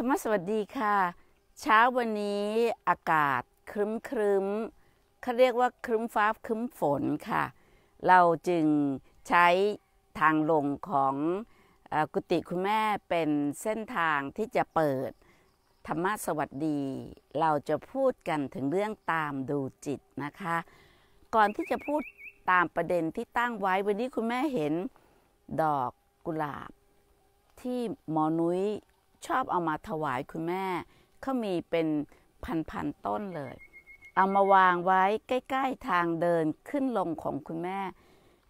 ธรรมสวัสดีค่ะ เช้าวันนี้อากาศครึ้มครึ้มเขาเรียกว่าครึ้มฟ้าครึ้มฝนค่ะ เราจึงใช้ทางลงของกุฏิคุณแม่เป็นเส้นทางที่จะเปิดธรรมสวัสดี เราจะพูดกันถึงเรื่องตามดูจิตนะคะ ก่อนที่จะพูดตามประเด็นที่ตั้งไว้วันนี้คุณแม่เห็นดอกกุหลาบที่หมอนุ้ยชอบเอามาถวายคุณแม่ เขามีเป็น พันๆต้นเลย เอามาวางไว้ใกล้ ๆ ทางเดินขึ้นลงของคุณแม่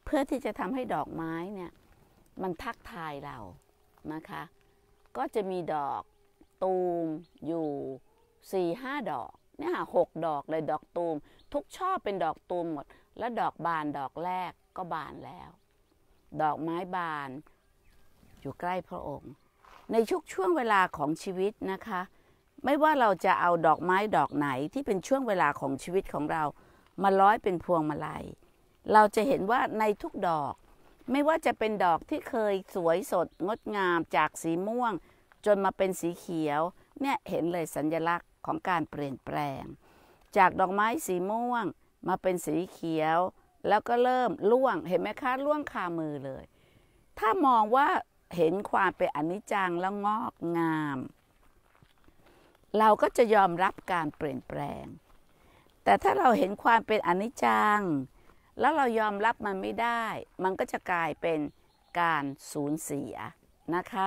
เพื่อที่จะทำให้ดอกไม้เนี่ยมัน ทักทายเรา นะคะ ก็จะมีดอกตูมอยู่สี่ห้าดอกเนี่ยหกดอกเลยดอกตูม ทุกชอบเป็นดอกตูมหมด แล้วดอกบานดอกแรกก็บานแล้ว ดอกไม้บานอยู่ใกล้พระองค์ในช่วงช่วงเวลาของชีวิตนะคะ ไม่ว่าเราจะเอาดอกไม้ดอกไหนที่เป็นช่วงเวลาของชีวิตของเรามาร้อยเป็นพวงมาลัย เราจะเห็นว่าในทุกดอกไม่ว่าจะเป็นดอกที่เคยสวยสดงดงามจากสีม่วง จนมาเป็นสีเขียวเนี่ยเห็นเลยสัญญลักษณ์ของการเปลี่ยนแปลง จากดอกไม้สีม่วง มาเป็นสีเขียว แล้วก็เริ่มล่วง เห็นไหมคะล่วงคามือเลย ถ้ามองว่าเห็นความเป็นอนิจจังแลวงอกงาม เราก็จะยอมรับการเปลี่ยนแปลง แต่ถ้าเราเห็นความเป็นอนิจจัง แล้วเรายอมรับมันไม่ได้ มันก็จะกลายเป็นการสูญเสียนะคะ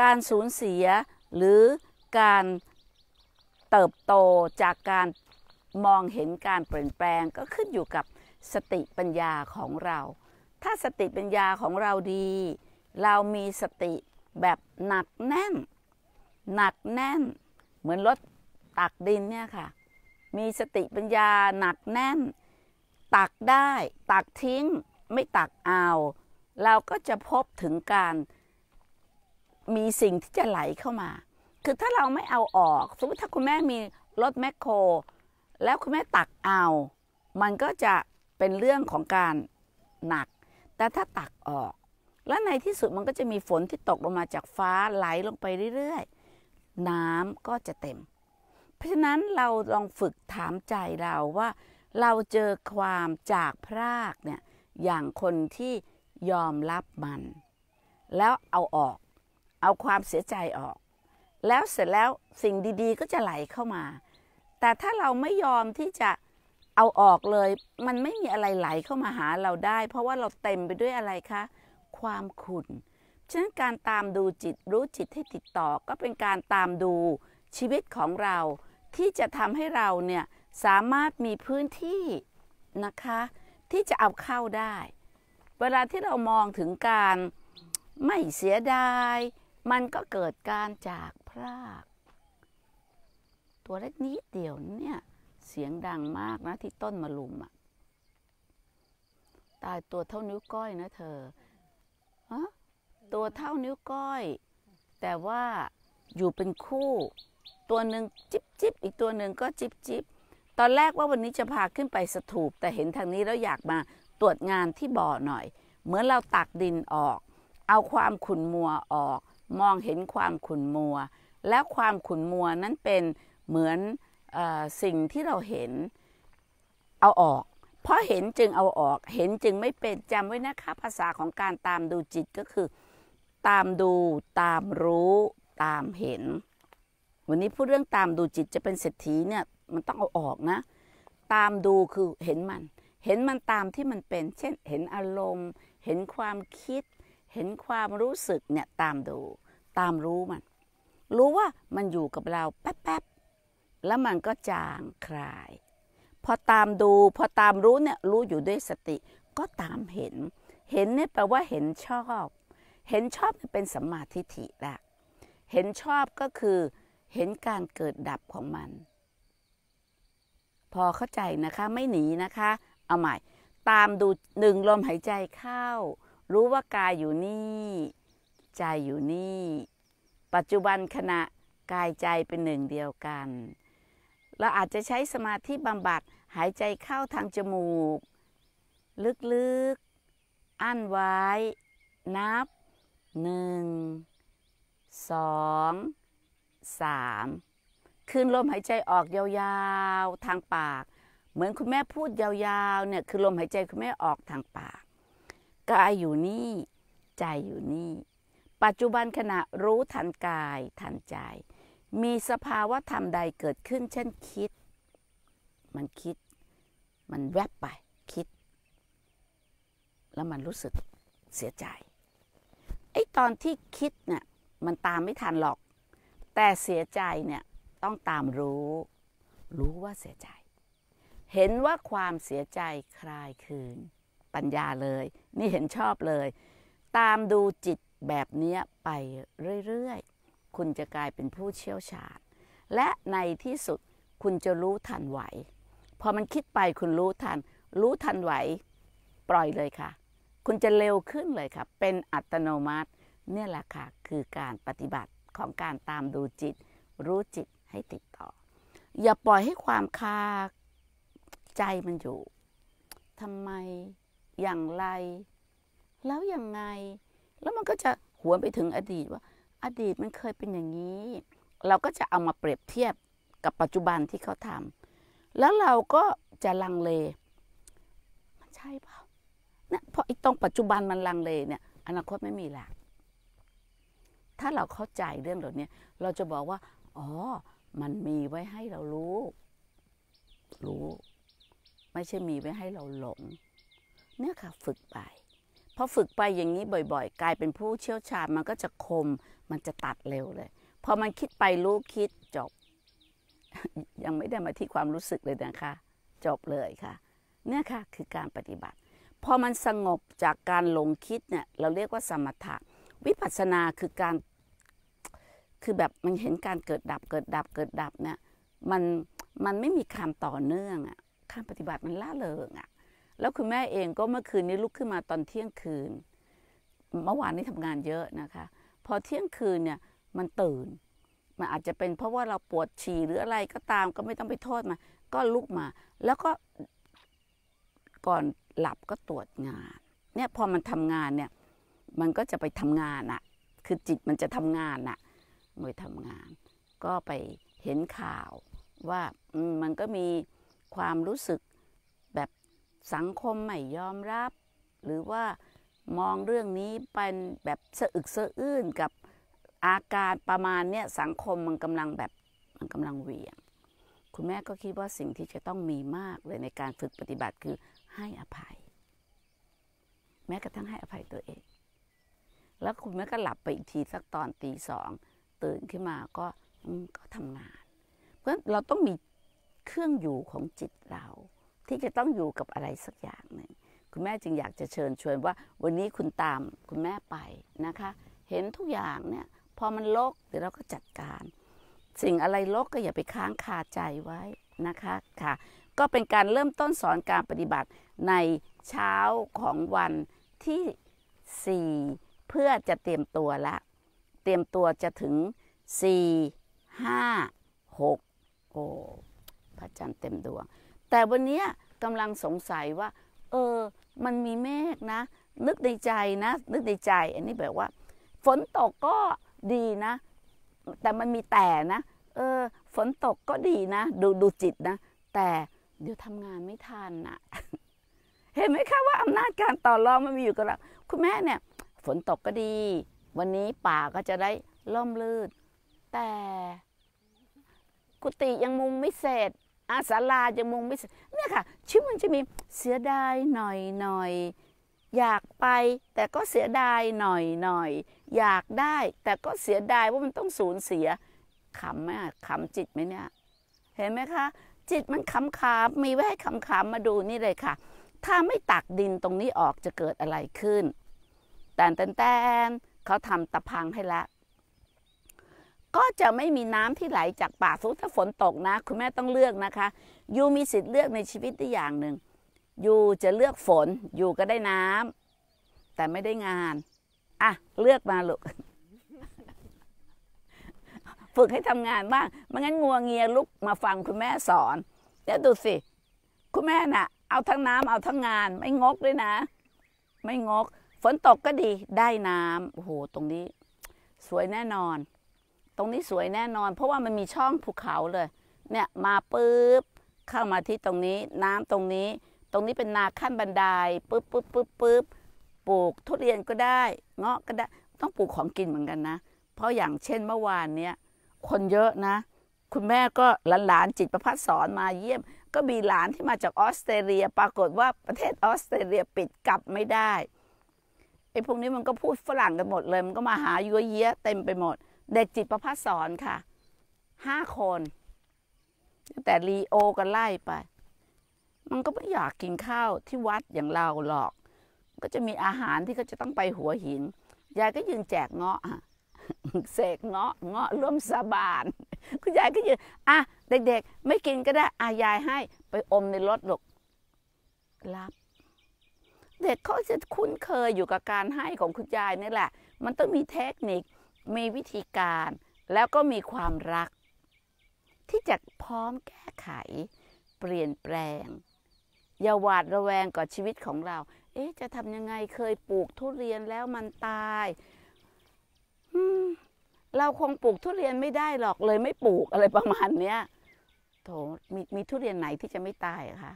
การสูญเสียหรือการเติบโตจากการมองเห็นการเปลี่ยนแปลงก็ขึ้นอยู่กับสติปัญญาของเรา ถ้าสติปัญญาของเราดีเรามีสติแบบหนักแน่น หนักแน่นเหมือนรถตักดินเนี่ยค่ะ มีสติปัญญาหนักแน่น ตักได้ตักทิ้งไม่ตักเอา เราก็จะพบถึงการมีสิ่งที่จะไหลเข้ามา คือถ้าเราไม่เอาออก สมมติถ้าคุณแม่มีรถแมคโคร แล้วคุณแม่ตักเอา มันก็จะเป็นเรื่องของการหนัก แต่ถ้าตักออกและในที่สุดมันก็จะมีฝนที่ตกลงมาจากฟ้าไหลลงไปเรื่อยๆ น้ำก็จะเต็ม เพราะฉะนั้นเราลองฝึกถามใจเราว่าเราเจอความจากพรากเนี่ยอย่างคนที่ยอมรับมัน แล้วเอาออกเอาความเสียใจออก แล้วเสร็จแล้วสิ่งดีๆก็จะไหลเข้ามา แต่ถ้าเราไม่ยอมที่จะเอาออกเลย มันไม่มีอะไรไหลเข้ามาหาเราได้ เพราะว่าเราเต็มไปด้วยอะไรคะความขุ่นฉะนั้นการตามดูจิตรู้จิตให้ติดต่อก็เป็นการตามดูชีวิตของเราที่จะทำให้เราเนี่ยสามารถมีพื้นที่นะคะที่จะเอาเข้าได้ เวลาที่เรามองถึงการไม่เสียดายมันก็เกิดการจากพราก ตัวเล็กนี้เดียวเนี่ยเสียงดังมากนะที่ต้นมะลุมอะตายตัวเท่านิ้วก้อยนะเธอตัวเท่านิ้วก้อย แต่ว่าอยู่เป็นคู่ตัวหนึ่งจิบจิบอีกตัวหนึ่งก็จิบจิบตอนแรกว่าวันนี้จะพาขึ้นไปสถูป แต่เห็นทางนี้แล้วอยากมาตรวจงานที่บ่อหน่อย เหมือนเราตักดินออก เอาความขุ่นมัวออก มองเห็นความขุ่นมัว แล้วความขุ่นมัวนั้นเป็นเหมือนอสิ่งที่เราเห็นเอาออกเพราะเห็นจึงเอาออก เห็นจึงไม่เป็นจำไว้นะคะ ภาษาของการตามดูจิตก็คือ ตามดูตามรู้ตามเห็น วันนี้พูดเรื่องตามดูจิตจะเป็นเศรษฐีเนี่ยมันต้องเอาออกนะ ตามดูคือเห็นมัน เห็นมันตามที่มันเป็น เช่นเห็นอารมณ์ เห็นความคิด เห็นความรู้สึกเนี่ยตามดูตามรู้มัน รู้ว่ามันอยู่กับเราแป๊บๆแล้วมันก็จางคลายพอตามดูพอตามรู้เนี่ยรู้อยู่ด้วยสติ ก็ตามเห็น เห็นเนี่ยแปลว่าเห็นชอบ เห็นชอบเป็นสัมมาทิฏฐิละเห็นชอบก็คือ เห็นการเกิดดับของมัน พอเข้าใจนะคะไม่หนีนะคะ เอาใหม่ ตามดูหนึ่งลมหายใจเข้า รู้ว่ากายอยู่นี่ ใจอยู่นี่ ปัจจุบันขณะกายใจเป็นหนึ่งเดียวกันเราอาจจะใช้สมาธิบำบัดหายใจเข้าทางจมูก ลึกๆอั้นไว้ นับหนึ่งสองสามคืนลมหายใจออกยาวๆ ทางปาก เหมือนคุณแม่พูดยาวๆเนี่ยคือลมหายใจคุณแม่ออกทางปากกายอยู่นี่ ใจอยู่นี่ ปัจจุบันขณะรู้ทันกายทันใจมีสภาวะธรรมใดเกิดขึ้นเช่นคิด มันคิดมันแวบไปคิด แล้วมันรู้สึกเสียใจไอ้ตอนที่คิดเนี่ยมันตามไม่ทันหรอก แต่เสียใจเนี่ยต้องตามรู้ รู้ว่าเสียใจ เห็นว่าความเสียใจคลายคืนปัญญาเลย นี่เห็นชอบเลย ตามดูจิตแบบนี้ไปเรื่อยๆคุณจะกลายเป็นผู้เชี่ยวชาญและในที่สุดคุณจะรู้ทันไหวพอมันคิดไปคุณรู้ทัน รู้ทันไหวปล่อยเลยค่ะ คุณจะเร็วขึ้นเลยค่ะเป็นอัตโนมัติเนี่ยแหละค่ะคือการปฏิบัติของการตามดูจิต รู้จิตให้ติดต่อ อย่าปล่อยให้ความคาใจมันอยู่ทำไมอย่างไร แล้วยังไง แล้วมันก็จะหวนไปถึงอดีตว่าอดีตมันเคยเป็นอย่างนี้ เราก็จะเอามาเปรียบเทียบกับปัจจุบันที่เขาทำแล้วเราก็จะลังเลมันใช่เปล่าเนะเพราะไอ้ตรงปัจจุบันมันลังเลเนี่ย อนาคตไม่มีละถ้าเราเข้าใจเรื่องเหล่านี้เราจะบอกว่า อ๋อมันมีไว้ให้เรารู้ รู้ ไม่ใช่มีไว้ให้เราหลงเนี่ยค่ะฝึกไปพอฝึกไปอย่างนี้บ่อย ๆ กลายเป็นผู้เชี่ยวชาญมันก็จะคมมันจะตัดเร็วเลย พอมันคิดไปรู้คิดจบ ยังไม่ได้มาที่ความรู้สึกเลยนะคะ จบเลยค่ะ เนี่ยค่ะคือการปฏิบัติ พอมันสงบจากการหลงคิดเนี่ย เราเรียกว่าสมถะ วิปัสสนาคือการ คือแบบมันเห็นการเกิดดับเกิดดับเกิดดับเนี่ย มัน มันไม่มีความต่อเนื่องอ่ะการปฏิบัติมันล่าเริงอ่ะ แล้วคุณแม่เองก็เมื่อคืนนี้ลุกขึ้นมาตอนเที่ยงคืน เมื่อวานนี้ทำงานเยอะนะคะพอเที่ยงคืนเนี่ยมันตื่น มันอาจจะเป็นเพราะว่าเราปวดฉี่หรืออะไรก็ตามก็ไม่ต้องไปโทษมาก็ลุกมาแล้วก็ก่อนหลับก็ตรวจงาน เนี่ยพอมันทำงานเนี่ยมันก็จะไปทำงานอะคือจิตมันจะทำงานอะหน่วยทำงาน ก็ไปเห็นข่าวว่ามันก็มีความรู้สึกแบบสังคมไม่ยอมรับ หรือว่ามองเรื่องนี้เป็นแบบสะอึกสะอื้นกับอาการประมาณ เนี้ยสังคมมันกำลังแบบมันกำลังเวียง คุณแม่ก็คิดว่าสิ่งที่จะต้องมีมากเลยในการฝึกปฏิบัติคือให้อภัย แม้กระทั่งให้อภัยตัวเอง แล้วคุณแม่ก็หลับไปอีกทีสักตอนตีสองตื่นขึ้นมาก็ก็ทำงาน เพราะเราต้องมีเครื่องอยู่ของจิตเรา ที่จะต้องอยู่กับอะไรสักอย่างหนึ่งคุณแม่จึงอยากจะเชิญชวนว่าวันนี้คุณตามคุณแม่ไปนะคะ เห็นทุกอย่างเนี่ย พอมันลก เดี๋ยวเราก็จัดการ สิ่งอะไรลกก็อย่าไปค้างคาใจไว้นะคะค่ะ ก็เป็นการเริ่มต้นสอนการปฏิบัติในเช้าของวันที่ 4 เพื่อจะเตรียมตัวละ เตรียมตัวจะถึง 4 5 6 โอ้พระจันทร์เต็มดวง แต่วันนี้กำลังสงสัยว่า เออมันมีเมฆนะ นึกในใจนะ นึกในใจ อันนี้แบบว่า ฝนตกก็ดีนะ แต่มันมีแต่นะเออ ฝนตกก็ดีนะ ดูดูจิตนะ แต่ เดี๋ยวทำงานไม่ทันนะเห็นไหมคะว่าอำนาจการต่อรองมันมีอยู่กับเราคุณแม่เนี่ย ฝนตกก็ดี วันนี้ป่าก็จะได้ล่มลื่นแต่ กุฏิยังมุงไม่เสร็จอาสาลาจะมุงไม่เนี่ยค่ะชีวิตมันจะมีเสียดายหน่อยหน่อยอยากไปแต่ก็เสียดายหน่อยหน่อยอยากได้แต่ก็เสียดายว่ามันต้องสูญเสียขำไหมขำจิตไหมเนี่ยเห็นไหมคะ จิตมันขำขำมีไว้ให้ขำขำมาดูนี่เลยค่ะ ถ้าไม่ตักดินตรงนี้ออกจะเกิดอะไรขึ้น แต่แต่แต่เขาทำตะพังให้ละก็จะไม่มีน้ำที่ไหลจากป่าสูถ้าฝนตกนะคุณแม่ต้องเลือกนะคะยูมีสิทธิ์เลือกในชีวิตได้อย่างหนึ่งยูจะเลือกฝนยูก็ได้น้ำ แต่ไม่ได้งาน อ่ะเลือกมาลูกฝึกให้ทำงานบ้างไม่งั้นงัวเงียลุกมาฟังคุณแม่สอนเดี๋ยวดูสิ คุณแม่น่ะ เอาทั้งน้ำเอาทั้งงาน ไม่งกด้วยนะ ไม่งก ฝนตกก็ดีได้น้ำโอ้โหตรงนี้ สวยแน่นอนตรงนี้สวยแน่นอน เพราะว่ามันมีช่องภูเขาเลย เนี่ยมาปุ๊บเข้ามาที่ตรงนี้น้ำตรงนี้ ตรงนี้เป็นนาขั้นบันไดปุ๊บปุ๊บปุ๊บปุ๊บปลูกทุเรียนก็ได้เงาะก็ได้ต้องปลูกของกินเหมือนกันนะ เพราะอย่างเช่นเมื่อวานเนี้ยคนเยอะนะ คุณแม่ก็หลานๆจิตประพัฒสอนมาเยี่ยมก็มีหลานที่มาจากออสเตรเลียปรากฏว่าประเทศออสเตรเลียปิดกลับไม่ได้ไอ้พวกนี้มันก็พูดฝรั่งกันหมดเลย มันก็มาหายัวเยี้ยเต็มไปหมดเด็กจิตประพัฒสอนค่ะห้าคนแต่รีโอกันไล่ไป มันก็ไม่อยากกินข้าวที่วัดอย่างเราหรอก ก็จะมีอาหารที่ก็จะต้องไปหัวหิน ยายก็ยืนแจกเงาะเสกเงาะ เงาะร่วมสาบานคุณยายก็ยืนอ่ะเด็ก ๆ ไม่กินก็ได้อายายให้ไปอมในรถหรอกรับ เด็กเขาจะคุ้นเคยอยู่กับการให้ของคุณยายนี่แหละ มันต้องมีเทคนิคมีวิธีการแล้วก็มีความรัก ที่จะพร้อมแก้ไข เปลี่ยนแปลง อย่าหวาดระแวงกับชีวิตของเรา เอ๊ะจะทำยังไงเคยปลูกทุเรียนแล้วมันตายเราคงปลูกทุเรียนไม่ได้หรอกเลยไม่ปลูกอะไรประมาณเนี้ยโถมีมีทุเรียนไหนที่จะไม่ตายคะ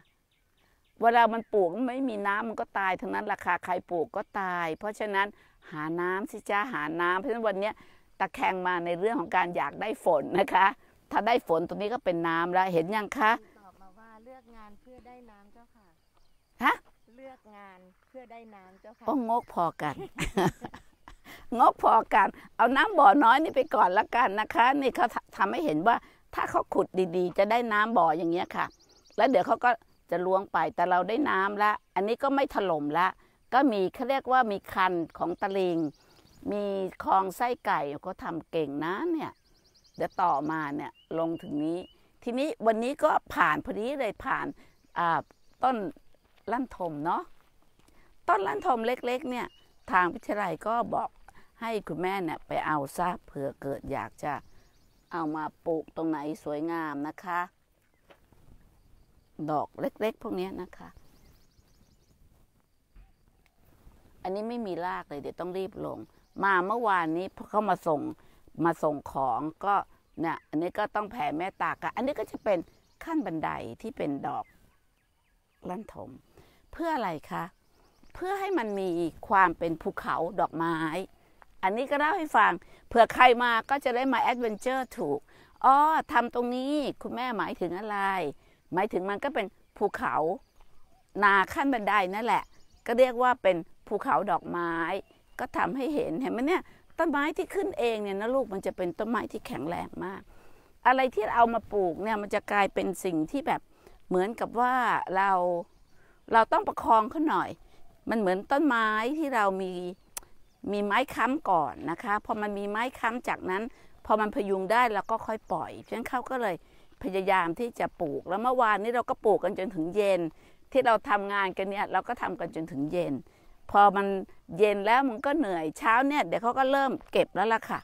เวลามันปลูกไม่มีน้ำมันก็ตายทั้งนั้นราคาใครปลูกก็ตาย เพราะฉะนั้นหาน้ำสิจ้าหาน้ำเพราะฉะนั้นวันนี้ตะแคงมาในเรื่องของการอยากได้ฝนนะคะ ถ้าได้ฝนตรงนี้ก็เป็นน้ำแล้วเห็นยังคะตอบมาว่าเลือกงานเพื่อได้น้ำเจ้าค่ะฮะเลือกงานเพื่อได้น้ำเจ้าค่ะก็งกพอกันงกพอกัน เอาน้ำบ่อน้อยนี่ไปก่อนละกันนะคะ นี่เขาทำให้เห็นว่าถ้าเขาขุดดีๆ จะได้น้ำบ่ออย่างเงี้ยค่ะ แล้วเดี๋ยวเขาก็จะล้วงไปแต่เราได้น้ำละอันนี้ก็ไม่ถล่มละก็มีเขาเรียกว่ามีคันของตะลิง มีคลองไส้ไก่เขาทำเก่งนะเนี่ยเดี๋ยวต่อมาเนี่ยลงถึงนี้ ทีนี้วันนี้ก็ผ่าน พอดีเลยผ่านต้นลั่นทมเนาะต้นลั่นทมเล็กๆ เนี่ยทางพิชไลก็บอกให้คุณแม่เนี่ยไปเอาซะเผื่อเกิดอยากจะเอามาปลูกตรงไหนสวยงามนะคะ ดอกเล็กๆ พวกนี้นะคะอันนี้ไม่มีรากเลย เดี๋ยวต้องรีบลง มาเมื่อวานนี้เขามาส่งมาส่งของก็เนี่ย อันนี้ก็ต้องแผ่แม่ตากัน อันนี้ก็จะเป็นขั้นบันไดที่เป็นดอกลั่นถม เพื่ออะไรคะ เพื่อให้มันมีความเป็นภูเขาดอกไม้ อันนี้ก็เล่าให้ฟัง เผื่อใครมาก็จะได้มาแอดเวนเจอร์ถูกอ๋อทำตรงนี้คุณแม่หมายถึงอะไร หมายถึงมันก็เป็นภูเขา นาขั้นบันไดนั่นแหละ ก็เรียกว่าเป็นภูเขาดอกไม้ก็ทำให้เห็นเห็นไหมเนี่ยต้นไม้ที่ขึ้นเองเนี่ยนะลูกมันจะเป็นต้นไม้ที่แข็งแรงมาก อะไรที่เอามาปลูกเนี่ยมันจะกลายเป็นสิ่งที่แบบเหมือนกับว่าเราเราต้องประคองเขาหน่อย มันเหมือนต้นไม้ที่เรามีมีไม้ค้ำก่อนนะคะ พอมันมีไม้ค้ำจากนั้นพอมันพยุงได้เราก็ค่อยปล่อยฉะนั้นเขาก็เลยพยายามที่จะปลูกแล้วเมื่อวานนี้เราก็ปลูกกันจนถึงเย็นที่เราทำงานกันเนี่ยเราก็ทำกันจนถึงเย็นพอมันเย็นแล้วมันก็เหนื่อยเช้าเนี่ยเดี๋ยวเขาก็เริ่มเก็บแล้วล่ะค่ะ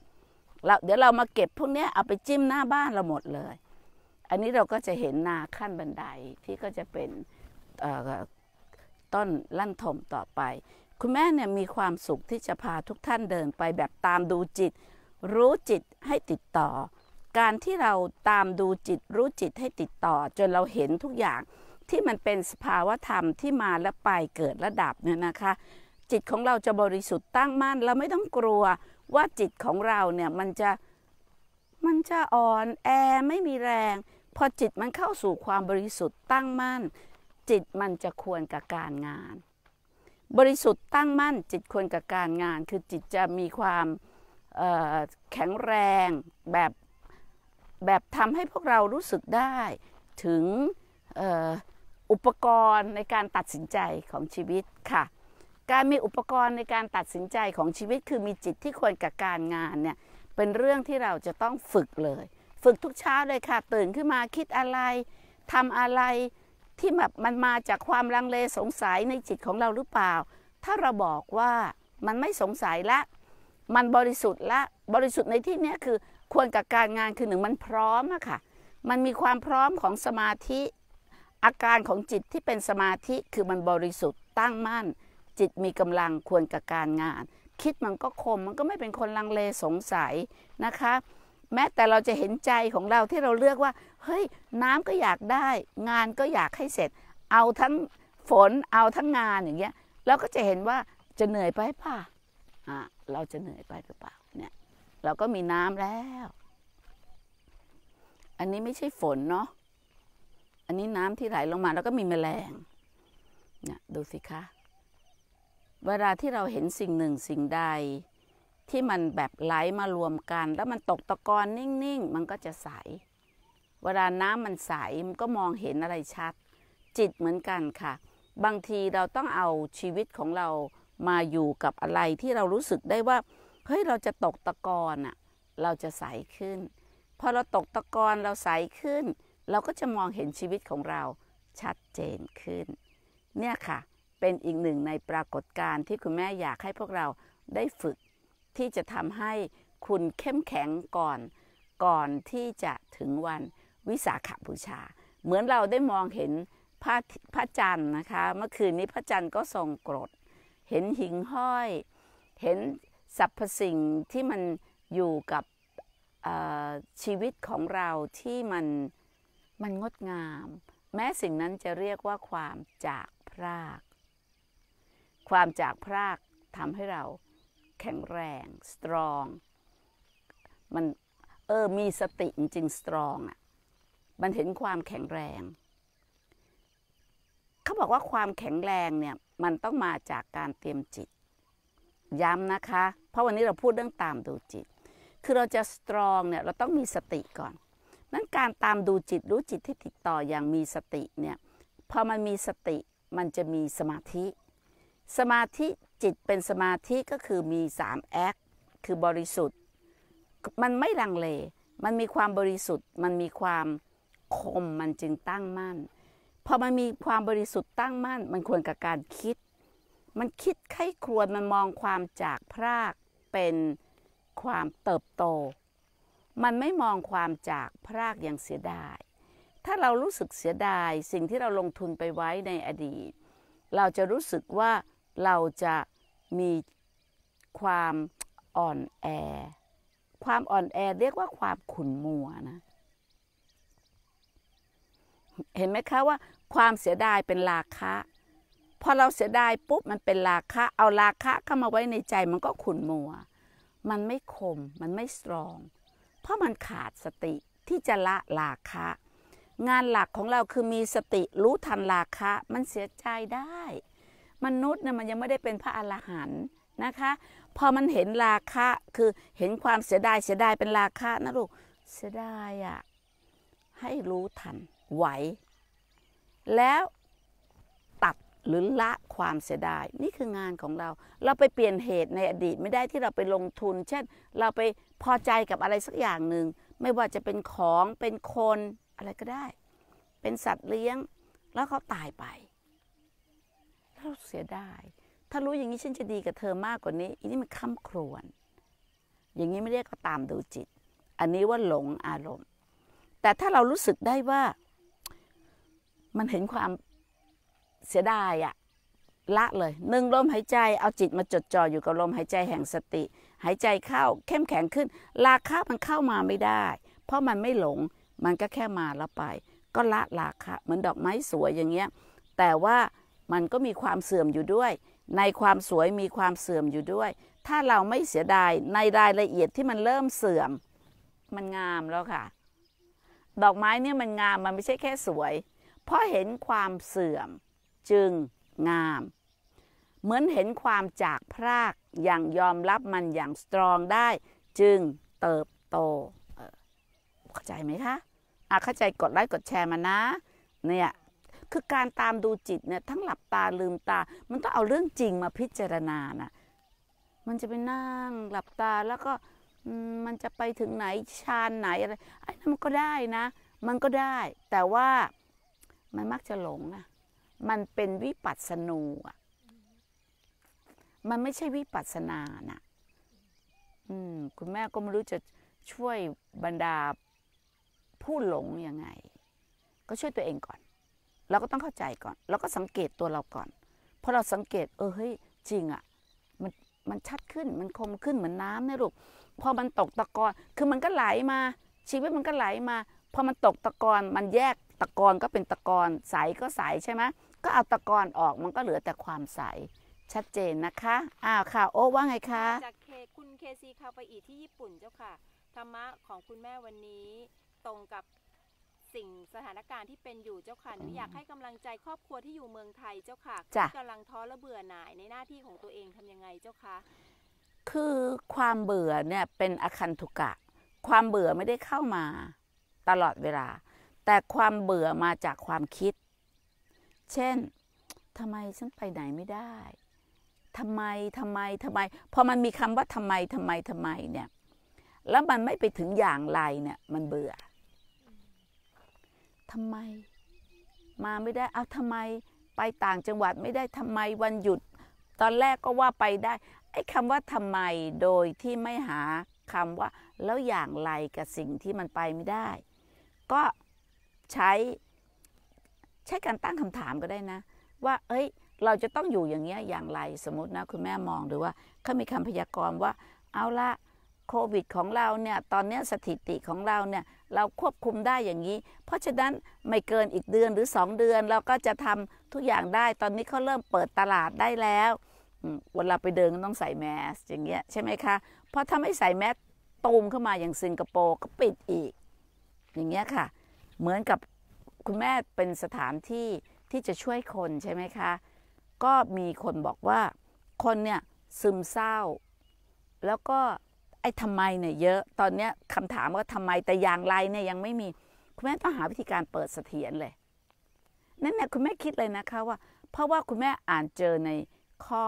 เราเดี๋ยวเรามาเก็บพวกนี้เอาไปจิ้มหน้าบ้านเราหมดเลย อันนี้เราก็จะเห็นนาขั้นบันไดที่ก็จะเป็นต้นลั่นทมต่อไป คุณแม่เนี่ยมีความสุขที่จะพาทุกท่านเดินไปแบบตามดูจิตรู้จิตให้ติดต่อ การที่เราตามดูจิตรู้จิตให้ติดต่อจนเราเห็นทุกอย่างที่มันเป็นสภาวะธรรมที่มาและไปเกิดระดับเนี่ยนะคะจิตของเราจะบริสุทธิ์ตั้งมั่นเราไม่ต้องกลัวว่าจิตของเราเนี่ยมันจะมันจะอ่อนแอไม่มีแรงพอจิตมันเข้าสู่ความบริสุทธิ์ตั้งมั่น จิตมันจะควรกับการงาน บริสุทธิ์ตั้งมั่น จิตควรกับการงาน คือจิตจะมีความแข็งแรงแบบแบบทำให้พวกเรารู้สึกได้ ถึงอุปกรณ์ในการตัดสินใจของชีวิตค่ะ การมีอุปกรณ์ในการตัดสินใจของชีวิตคือมีจิตที่ควรกับการงานเนี่ย เป็นเรื่องที่เราจะต้องฝึกเลย ฝึกทุกเช้าเลยค่ะตื่นขึ้นมาคิดอะไร ทำอะไรที่แบบมันมาจากความลังเลสงสัยในจิตของเราหรือเปล่า ถ้าเราบอกว่ามันไม่สงสัยละ มันบริสุทธิ์ละบริสุทธิ์ในที่นี้คือควรกับการงานคือหนึ่งมันพร้อมอะค่ะมันมีความพร้อมของสมาธิอาการของจิตที่เป็นสมาธิคือมันบริสุทธิ์ตั้งมั่น จิตมีกำลังควรกับการงาน คิดมันก็คมมันก็ไม่เป็นคนลังเลสงสัยนะคะ แม้แต่เราจะเห็นใจของเราที่เราเลือกว่า เฮ้ย น้ำก็อยากได้ งานก็อยากให้เสร็จ เอาทั้ง ฝนเอาทั้งงานอย่างเงี้ย เราก็จะเห็นว่าจะเหนื่อยไปป่ะอ่ะ เราจะเหนื่อยไปหรือเปล่าเนี่ยเราก็มีน้ำแล้ว อันนี้ไม่ใช่ฝนเนาะอันนี้น้ำที่ไหลลงมาแล้วก็มีแมลง เนี่ยดูสิคะ เวลาที่เราเห็นสิ่งหนึ่งสิ่งใด ที่มันแบบไหลมารวมกัน แล้วมันตกตะกอนนิ่งๆ มันก็จะใส เวลาน้ำมันใสมันก็มองเห็นอะไรชัด จิตเหมือนกันค่ะ บางทีเราต้องเอาชีวิตของเรามาอยู่กับอะไรที่เรารู้สึกได้ว่าเฮ้ยเราจะตกตะกอนอะเราจะใสขึ้นพอเราตกตะกอนเราใสขึ้นเราก็จะมองเห็นชีวิตของเราชัดเจนขึ้น เนี่ยค่ะ เป็นอีกหนึ่งในปรากฏการณ์ที่คุณแม่อยากให้พวกเราได้ฝึกที่จะทำให้คุณเข้มแข็งก่อน ก่อนที่จะถึงวันวิสาขบูชา เหมือนเราได้มองเห็นพระพระจันทร์นะคะ เมื่อคืนนี้พระจันทร์ก็ทรงกรด เห็นหิ่งห้อย เห็นสรรพสิ่งที่มันอยู่กับชีวิตของเราที่มันมันงดงาม แม้สิ่งนั้นจะเรียกว่าความจากพราก ความจากพรากทำให้เราแข็งแรงสตรองมันเออมีสติจริงสตรองอ่ะมันเห็นความแข็งแรง เขาบอกว่าความแข็งแรงเนี่ยมันต้องมาจากการเตรียมจิตย้ำนะคะ เพราะวันนี้เราพูดเรื่องตามดูจิต คือเราจะสตรองเนี่ยเราต้องมีสติก่อนนั้นการตามดูจิตรู้จิตที่ติดต่ออย่างมีสติเนี่ยพอมันมีสติมันจะมีสมาธิ สมาธิจิตเป็นสมาธิก็คือมี3แอคคือบริสุทธิ์ มันไม่ลังเลมันมีความบริสุทธิ์มันมีความคมมันจึงตั้งมั่นพอมันมีความบริสุทธิ์ตั้งมั่น มันควรกับการคิด มันคิดไข้ครวญมันมองความจากพรากเป็นความเติบโตมันไม่มองความจากพรากอย่างเสียดาย ถ้าเรารู้สึกเสียดายสิ่งที่เราลงทุนไปไว้ในอดีต เราจะรู้สึกว่าเราจะมีความอ่อนแอ ความอ่อนแอเรียกว่าความขุ่นมัวนะ เห็นไหมคะว่าความเสียดายเป็นราคะพอเราเสียดายปุ๊บมันเป็นราคะ เอาราคะเข้ามาไว้ในใจมันก็ขุ่นมัว มันไม่คม มันไม่สตรองเพราะมันขาดสติที่จะละราคะงานหลักของเราคือมีสติรู้ทันราคะมันเสียใจได้ มนุษย์เนี่ยมันยังไม่ได้เป็นพระอรหันต์นะคะ พอมันเห็นราคะคือเห็นความเสียดายเสียดายเป็นราคะนะลูกเสียดายอะ่ะให้รู้ทันไหวแล้วตัดหรือละความเสียดายนี่คืองานของเรา เราไปเปลี่ยนเหตุในอดีต ไม่ได้ที่เราไปลงทุน เช่นเราไปพอใจกับอะไร สักอย่างหนึ่ง ไม่ว่าจะเป็นของเป็นคนอะไรก็ได้ เป็นสัตว์เลี้ยง แล้วเขาตายไปแเราเสียดายถ้ารู้อย่างนี้ฉันจะดีกับเธอมากกว่านี้อันนี้มันข้าครวนอย่างนี้ไม่เรียกก็ตามดูจิต อันนี้ว่าหลงอารมณ์ แต่ถ้าเรารู้สึกได้ว่า มันเห็นความเสียดายอะละเลยหนึ่งลมหายใจเอาจิตมาจดจ่ออยู่กับลมหายใจแห่งสติหายใจเข้าเข้มแข็งขึ้น ราคะมันเข้ามาไม่ได้ เพราะมันไม่หลงมันก็แค่มาแล้วไป ก็ละราคะเหมือนดอกไม้สวยอย่างเงี้ยแต่ว่ามันก็มีความเสื่อมอยู่ด้วย ในความสวยมีความเสื่อมอยู่ด้วย ถ้าเราไม่เสียดาย ในรายละเอียดที่มันเริ่มเสื่อมมันงามแล้วค่ะ ดอกไม้เนี่ยมันงามมันไม่ใช่แค่สวย เพราะเห็นความเสื่อมจึงงามเหมือนเห็นความจากพรากอย่างยอมรับมันอย่างสตรองได้ จึงเติบโตเข้าใจไหมคะ อ่ะเข้าใจกดไลค์กดแชร์มานะเนี่ยคือการตามดูจิตเนี่ยทั้งหลับตาลืมตา มันต้องเอาเรื่องจริงมาพิจารณานะมันจะไปนั่งหลับตาแล้วก็ มันจะไปถึงไหนชาญไหนอะไรไอ้นั่นมันก็ได้นะ มันก็ได้ แต่ว่ามันมักจะหลงนะ มันเป็นวิปัสสนูอ่ะมันไม่ใช่วิปัสสนานะอืมคุณแม่ก็ไม่รู้จะช่วยบรรดาผู้หลงยังไง ก็ช่วยตัวเองก่อน เราก็ต้องเข้าใจก่อนแล้วก็สังเกตตัวเราก่อน เพราะเราสังเกต เออเฮ้ยจริงอะ่ะมันมันชัดขึ้น มันคมขึ้นเหมือนน้ำนะลูก พอมันตกตะกอน คือมันก็ไหลมา ชีวิตมันก็ไหลมา พอมันตกตะกอน มันแยกตะกอนก็เป็นตะกอน ใสก็ใสใช่ไหม ก็เอาตะกอนออก มันก็เหลือแต่ความใสชัดเจนนะคะ อ้าวค่ะโอ้ว่าไงคะ จากเคคุณเคซีคาไปอีที่ญี่ปุ่นเจ้าค่ะ ธรรมะของคุณแม่วันนี้ตรงกับสิ่งสถานการณ์ที่เป็นอยู่เจ้าค่ะหนูอยากให้กำลังใจครอบครัวที่อยู่เมืองไทยเจ้าค่ะที่กำลังท้อและเบื่อหน่ายในหน้าที่ของตัวเองทํำยังไงเจ้าค่ะคือความเบื่อเนี่ยเป็นอคันทุกะ ความเบื่อไม่ได้เข้ามาตลอดเวลา แต่ความเบื่อมาจากความคิด เช่น ทำไมฉันไปไหนไม่ได้ทำไมทำไมทำไม พอมันมีคำว่าทำไมทำไมทำไมเนี่ย แล้วมันไม่ไปถึงอย่างไรเนี่ย มันเบื่อทำไม มาไม่ได้ เอาทำไม ไปต่างจังหวัดไม่ได้ทำไมวันหยุด ตอนแรกก็ว่าไปได้ ไอ้คำว่า ทำไม โดยที่ไม่หาคำว่าแล้วอย่างไรกับสิ่งที่มันไปไม่ได้ ก็ใช้ ใช้การตั้งคำถามก็ได้นะ ว่า เอ้ยเราจะต้องอยู่อย่างเงี้ยอย่างไรสมมตินะ คุณแม่มองหรือว่าเขามีคำพยากรณ์ว่า เอาละโควิด ของเราเนี่ยตอนนี้สถิติของเราเนี่ยเราควบคุมได้อย่างนี้ เพราะฉะนั้นไม่เกินอีกเดือนหรือ 2 เดือน เราก็จะทำทุกอย่างได้ตอนนี้เขาเริ่มเปิดตลาดได้แล้วเวลาไปเดินก็ต้องใส่แมสอย่างเงี้ยใช่ไหมคะ เพราะถ้าไม่ใส่แมสตูมเข้ามาอย่างสิงคโปร์ก็ปิดอีก อย่างเงี้ยค่ะ เหมือนกับคุณแม่เป็นสถานที่ที่จะช่วยคนใช่ไหมคะก็มีคนบอกว่าคนเนี่ยซึมเศร้า แล้วก็ไอ้ทำไมเนี่ยเยอะ ตอนนี้คำถามว่าทำไมแต่อย่างไรเนี่ยยังไม่มีคุณแม่ต้องหาวิธีการเปิดเสถียรเลยนั่นแหละคุณแม่คิดเลยนะคะว่า เพราะว่าคุณแม่อ่านเจอในข้อ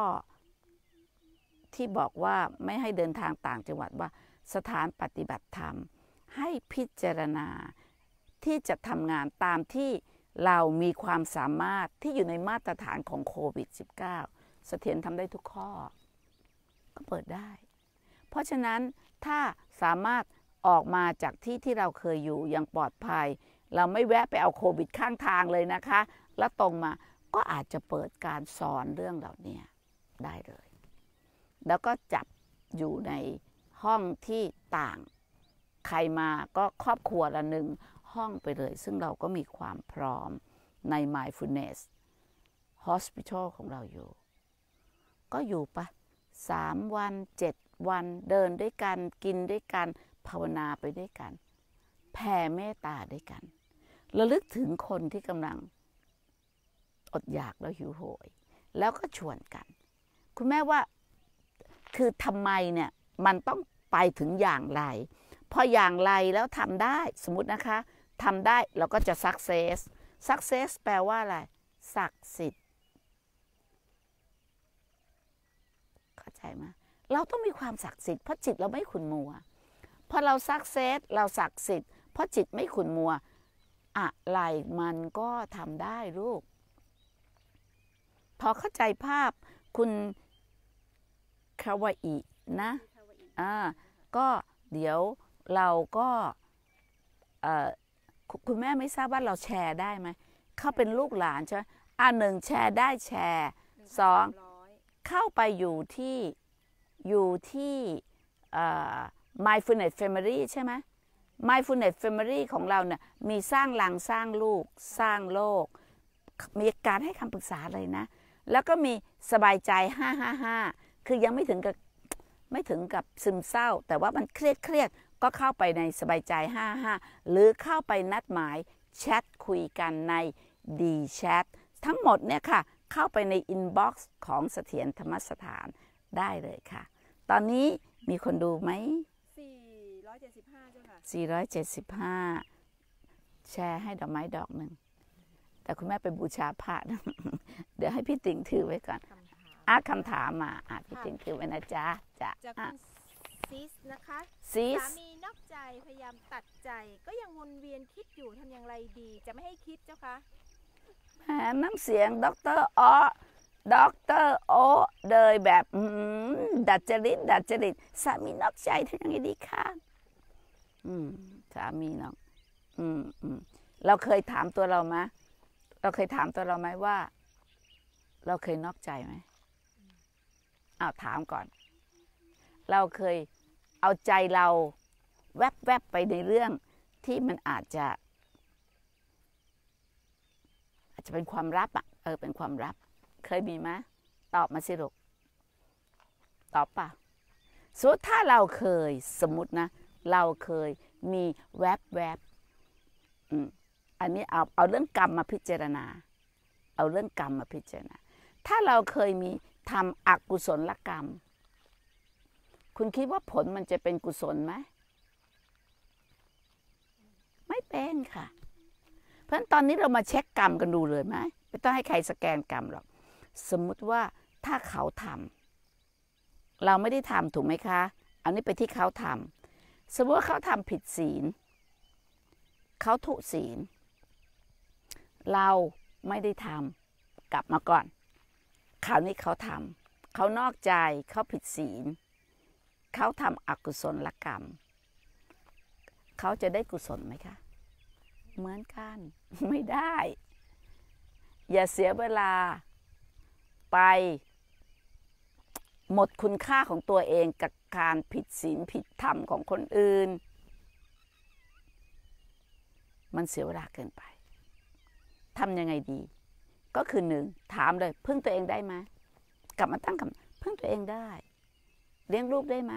ที่บอกว่าไม่ให้เดินทางต่างจังหวัดว่าสถานปฏิบัติธรรม ให้พิจารณาที่จะทำงานตามที่เรามีความสามารถที่อยู่ในมาตรฐานของโควิด -19 เสถียรทำได้ทุกข้อ ก็เปิดได้ เพราะฉะนั้นถ้าสามารถออกมาจากที่ที่เราเคยอยู่อย่างปลอดภัยเราไม่แวะไปเอาโควิดข้างทางเลยนะคะ แล้วตรงมาก็อาจจะเปิดการสอนเรื่องเหล่านี้ได้เลย แล้วก็จับอยู่ในห้องที่ต่างใครมาก็ครอบครัวละหนึ่งล้องไปเลยซึ่งเราก็มีความพร้อมใน mindfulness hospital ของเราอยู่ ก็อยู่ปะสามวันเจ็ดวันเดินด้วยกันกินด้วยกันภาวนาไปด้วยกันแผ่เมตตาด้วยกัน ระลึกถึงคนที่กำลังอดอยากแล้วหิวโหย แล้วก็ชวนกัน คุณแม่ว่าคือทำไมเนี่ยมันต้องไปถึงอย่างไร พออย่างไรแล้วทำได้สมมตินะคะทำได้เราก็จะ success success แปลว่าอะไรศักดิ์สิทธิ์เข้าใจไหมเราต้องมีความศักดิ์สิทธิ์เพราะจิตเราไม่ขุนมัวพอเรา success เราศักดิ์สิทธิ์เพราะจิตไม่ขุนมัวอะไรมันก็ทำได้ลูกพอเข้าใจภาพ คุณคาวาอินะอ่าก็เดี๋ยวเราก็ เอ่อคุณแม่ไม่ทราบว่าเราแชร์ได้ไหมเขาเป็นลูกหลานใช่ไหมอ่าหนึ่งแชร์ได้แชร์สองเข้าไปอยู่ที่อยู่ที่ m y f u n e s s family ใช่ไหม m y f u n e s s family ของเราเนี่ยมีสร้างหลังสร้างลูกสร้างโลก มีการให้คำปรึกษาเลยนะ แล้วก็มีสบายใจ 555 คือยังไม่ถึงกับ ไม่ถึงกับซึมเศร้า แต่ว่ามันเครียดเครียดก็เข้าไปในสบายใจ 55 หรือเข้าไปนัดหมาย แชทคุยกันใน d c h a ททั้งหมดเนี่ยค่ะเข้าไปในอินบ็อกซ์ของเสถียรธรรมสถานได้เลยค่ะ ตอนนี้มีคนดูไหม475เจ้าค่ะ 475 แชร์ให้ดอกไม้ดอกหนึ่งแต่คุณแม่ไปบูชาพระนะเดี๋ยวให้พี่ติ๋งถือไว้ก่อนอ่ะคำถามมาอ่ะพี่ติ๋งถือไว้นะจ๊ะจ๊ะจะซิสนะคะสามีนอกใจพยายามตัดใจ ก็ยังวนเวียนคิดอยู่ทำอย่างไรดี จะไม่ให้คิดเจ้าคะแหมน้ำเสียงด็อกเตอร์อ๋อด็อกเตอร์โอเดยแบบดัดจริตดัดจริตสามีนอกใจทำยังไงดีคะอืมสามีนอกอืมอืมเราเคยถามตัวเราไหมเราเคยถามตัวเราไหมว่า เราเคยนอกใจไหมอ้าวถามก่อน เราเคยเอาใจเราแวบๆไปในเรื่องที่มันอาจจะ อาจจะเป็นความลับอ่ะเออเป็นความลับเคยมีไหมตอบมาสิลูกตอบป่ะสมมติถ้าเราเคยสมมตินะ เราเคยมีแวบๆอันนี้เอาเอาเรื่องกรรมมาพิจารณา เอาเรื่องกรรมมาพิจารณาถ้าเราเคยมีทำอกุศลกรรมคุณคิดว่าผลมันจะเป็นกุศลไหม ไม่เป็นค่ะ เพราะฉะนนั้ตอนนี้เรามาเช็คกรรมกันดูเลยไหมไม่ต้องให้ใครสแกนกรรมหรอก สมมุติว่าถ้าเขาทำ เราไม่ได้ทำถูกไหมคะ อันนี้ไปที่เขาทำ สมมติว่าเขาทำผิดศีล เขาถูกศีล เราไม่ได้ทำกลับมาก่อน คราวนี้เขาทำ เขานอกใจเขาผิดศีลเขาทำอกุศลกรรม เขาจะได้กุศลไหมคะเหมือนกันไม่ได้ อย่าเสียเวลาไป หมดคุณค่าของตัวเองกับการผิดศีลผิดธรรมของคนอื่น มันเสียเวลาเกินไปทำยังไงดี ก็คือหนึ่งถามเลยพึ่งตัวเองได้ไหมกลับมาตั้งคำพึ่งตัวเองได้เลี้ยงลูกได้ไหม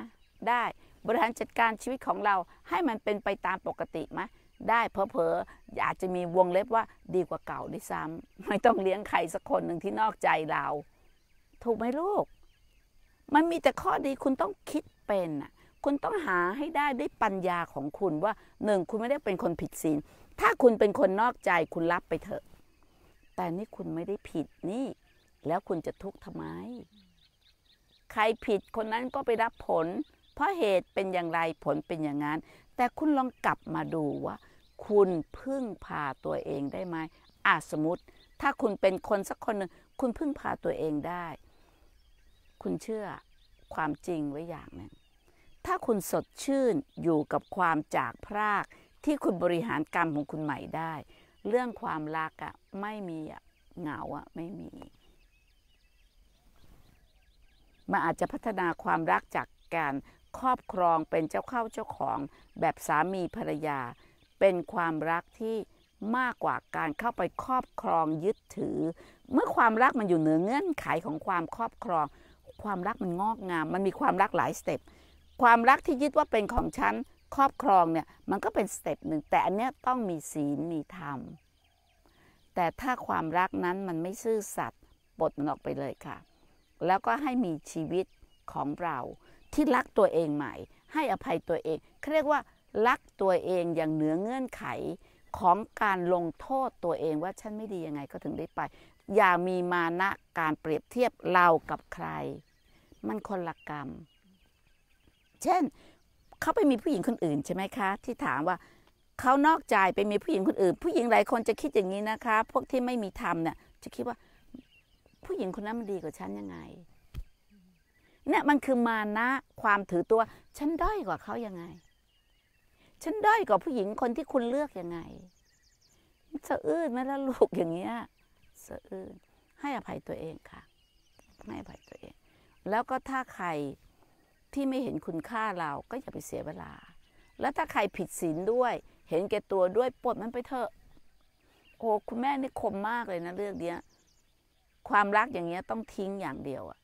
ได้บริหารจัดการชีวิตของเราให้มันเป็นไปตามปกติไหมได้ เพอเพออาจจะมีวงเล็บว่าดีกว่าเก่าด้วยซ้ำไม่ต้องเลี้ยงใครสักคนหนึ่งที่นอกใจเรา ถูกไหมลูก มันมีแต่ข้อดีคุณต้องคิดเป็นอ่ะคุณต้องหาให้ได้ได้วยปัญญาของคุณว่าหนึ่งคุณไม่ได้เป็นคนผิดศีล ถ้าคุณเป็นคนนอกใจคุณรับไปเถอะ แต่นี่คุณไม่ได้ผิดนี่ แล้วคุณจะทุกข์ทำไมใครผิดคนนั้นก็ไปรับผล เพราะเหตุเป็นอย่างไรผลเป็นอย่างนั้นแต่คุณลองกลับมาดูว่า คุณพึ่งพาตัวเองได้ไหมอาสมมติ ถ้าคุณเป็นคน สักคนหนึ่งคุณพึ่งพาตัวเองได้ คุณเชื่อความจริงไว้อย่างหนึ่งถ้าคุณสดชื่นอยู่กับความจากพรากที่คุณบริหารกรรมของคุณใหม่ได้ เรื่องความรักอะ่ะไม่มีอะ่ะเหงาอะ่ะไม่มีมันอาจจะพัฒนาความรักจากการครอบครองเป็นเจ้าเข้าเจ้าของแบบสามีภรรยา เป็นความรักที่มากกว่าการเข้าไปครอบครองยึดถือ เมื่อความรักมันอยู่เหนือเงื่อนไขของความครอบครอง ความรักมันงอกงาม มันมีความรักหลายสเต็ปความรักที่ยึดว่าเป็นของฉันครอบครองเนี่ยมันก็เป็นสเต็ปหนึ่งแต่อันเนี้ยต้องมีศีลมีธรรม แต่ถ้าความรักนั้นมันไม่ซื่อสัตย์ปลดมันออกไปเลยค่ะแล้วก็ให้มีชีวิตของเราที่รักตัวเองใหม่ ให้อภัยตัวเองเขาเรียกว่ารักตัวเองอย่างเหนือเงื่อนไข ของการลงโทษตัวเองว่าฉันไม่ดียังไงก็ถึงได้ไป อย่ามีมานะการเปรียบเทียบเรากับใคร มันคนละกรรม เช่นเขาไปมีผู้หญิงคนอื่นใช่ไหมคะที่ถามว่าเขานอกใจไปมีผู้หญิงคนอื่น ผู้หญิงหลายคนจะคิดอย่างนี้นะคะ พวกที่ไม่มีธรรมเนี่ยจะคิดว่าผู้หญิงคนนั้นมันดีกว่าฉันยังไง เนี่ยมันคือมานะความถือตัว ฉันด้อยกว่าเขายังไง ฉันด้อยกว่าผู้หญิงคนที่คุณเลือกยังไงสะอื้นไหมล่ะลูกอย่างเงี้ยสะอื้นให้อภัยตัวเองค่ะให้อภัยตัวเอง แล้วก็ถ้าใครที่ไม่เห็นคุณค่าเราก็อย่าไปเสียเวลา แล้วถ้าใครผิดศีลด้วย เห็นแก่ตัวด้วยปลดมันไปเถอะโอ้คุณแม่นี่คมมากเลยนะเรื่องเนี้ยความรักอย่างเงี้ยต้องทิ้งอย่างเดียวอะ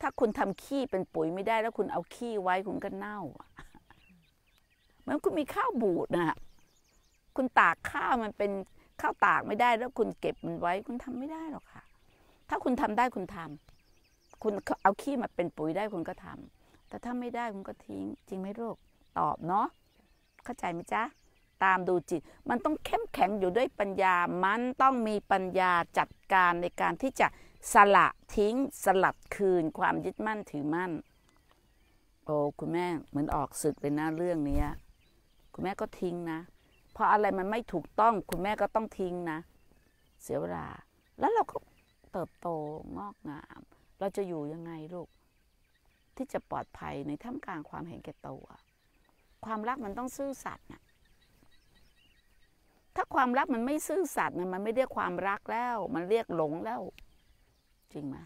ถ้าคุณทำขี้เป็นปุ๋ยไม่ได้ แล้วคุณเอาขี้ไว้คุณก็เน่าเหมือนคุณมีข้าวบูดนะ คุณตากข้าวมันเป็นข้าวตากไม่ได้แล้วคุณเก็บมันไว้ คุณทำไม่ได้หรอกค่ะ ถ้าคุณทำได้คุณทำ คุณเอาขี้มาเป็นปุ๋ยได้คุณก็ทำ แต่ถ้าไม่ได้คุณก็ทิ้ง จริงไหมลูกตอบเนาะ เข้าใจไหมจ๊ะ ตามดูจิต มันต้องเข้มแข็งอยู่ด้วยปัญญา มันต้องมีปัญญาจัดการในการที่จะสละทิ้งสลัดคืน ความยึดมั่นถือมั่น โอ้คุณแม่เหมือนออกศึกเลยนะเรื่องนี้คุณแม่ก็ทิ้งนะ เพราะอะไรมันไม่ถูกต้องคุณแม่ก็ต้องทิ้งนะ เสียเวลา แล้วเราก็เติบโตงอกงาม เราจะอยู่ยังไงลูก ที่จะปลอดภัยในท่ามกลางความเห็นแก่ตัว ความรักมันต้องซื่อสัตย์นะถ้าความรักมันไม่ซื่อสัตย์เนี่ยมันไม่เรียกความรักแล้ว มันเรียกหลงแล้ว จริงไหม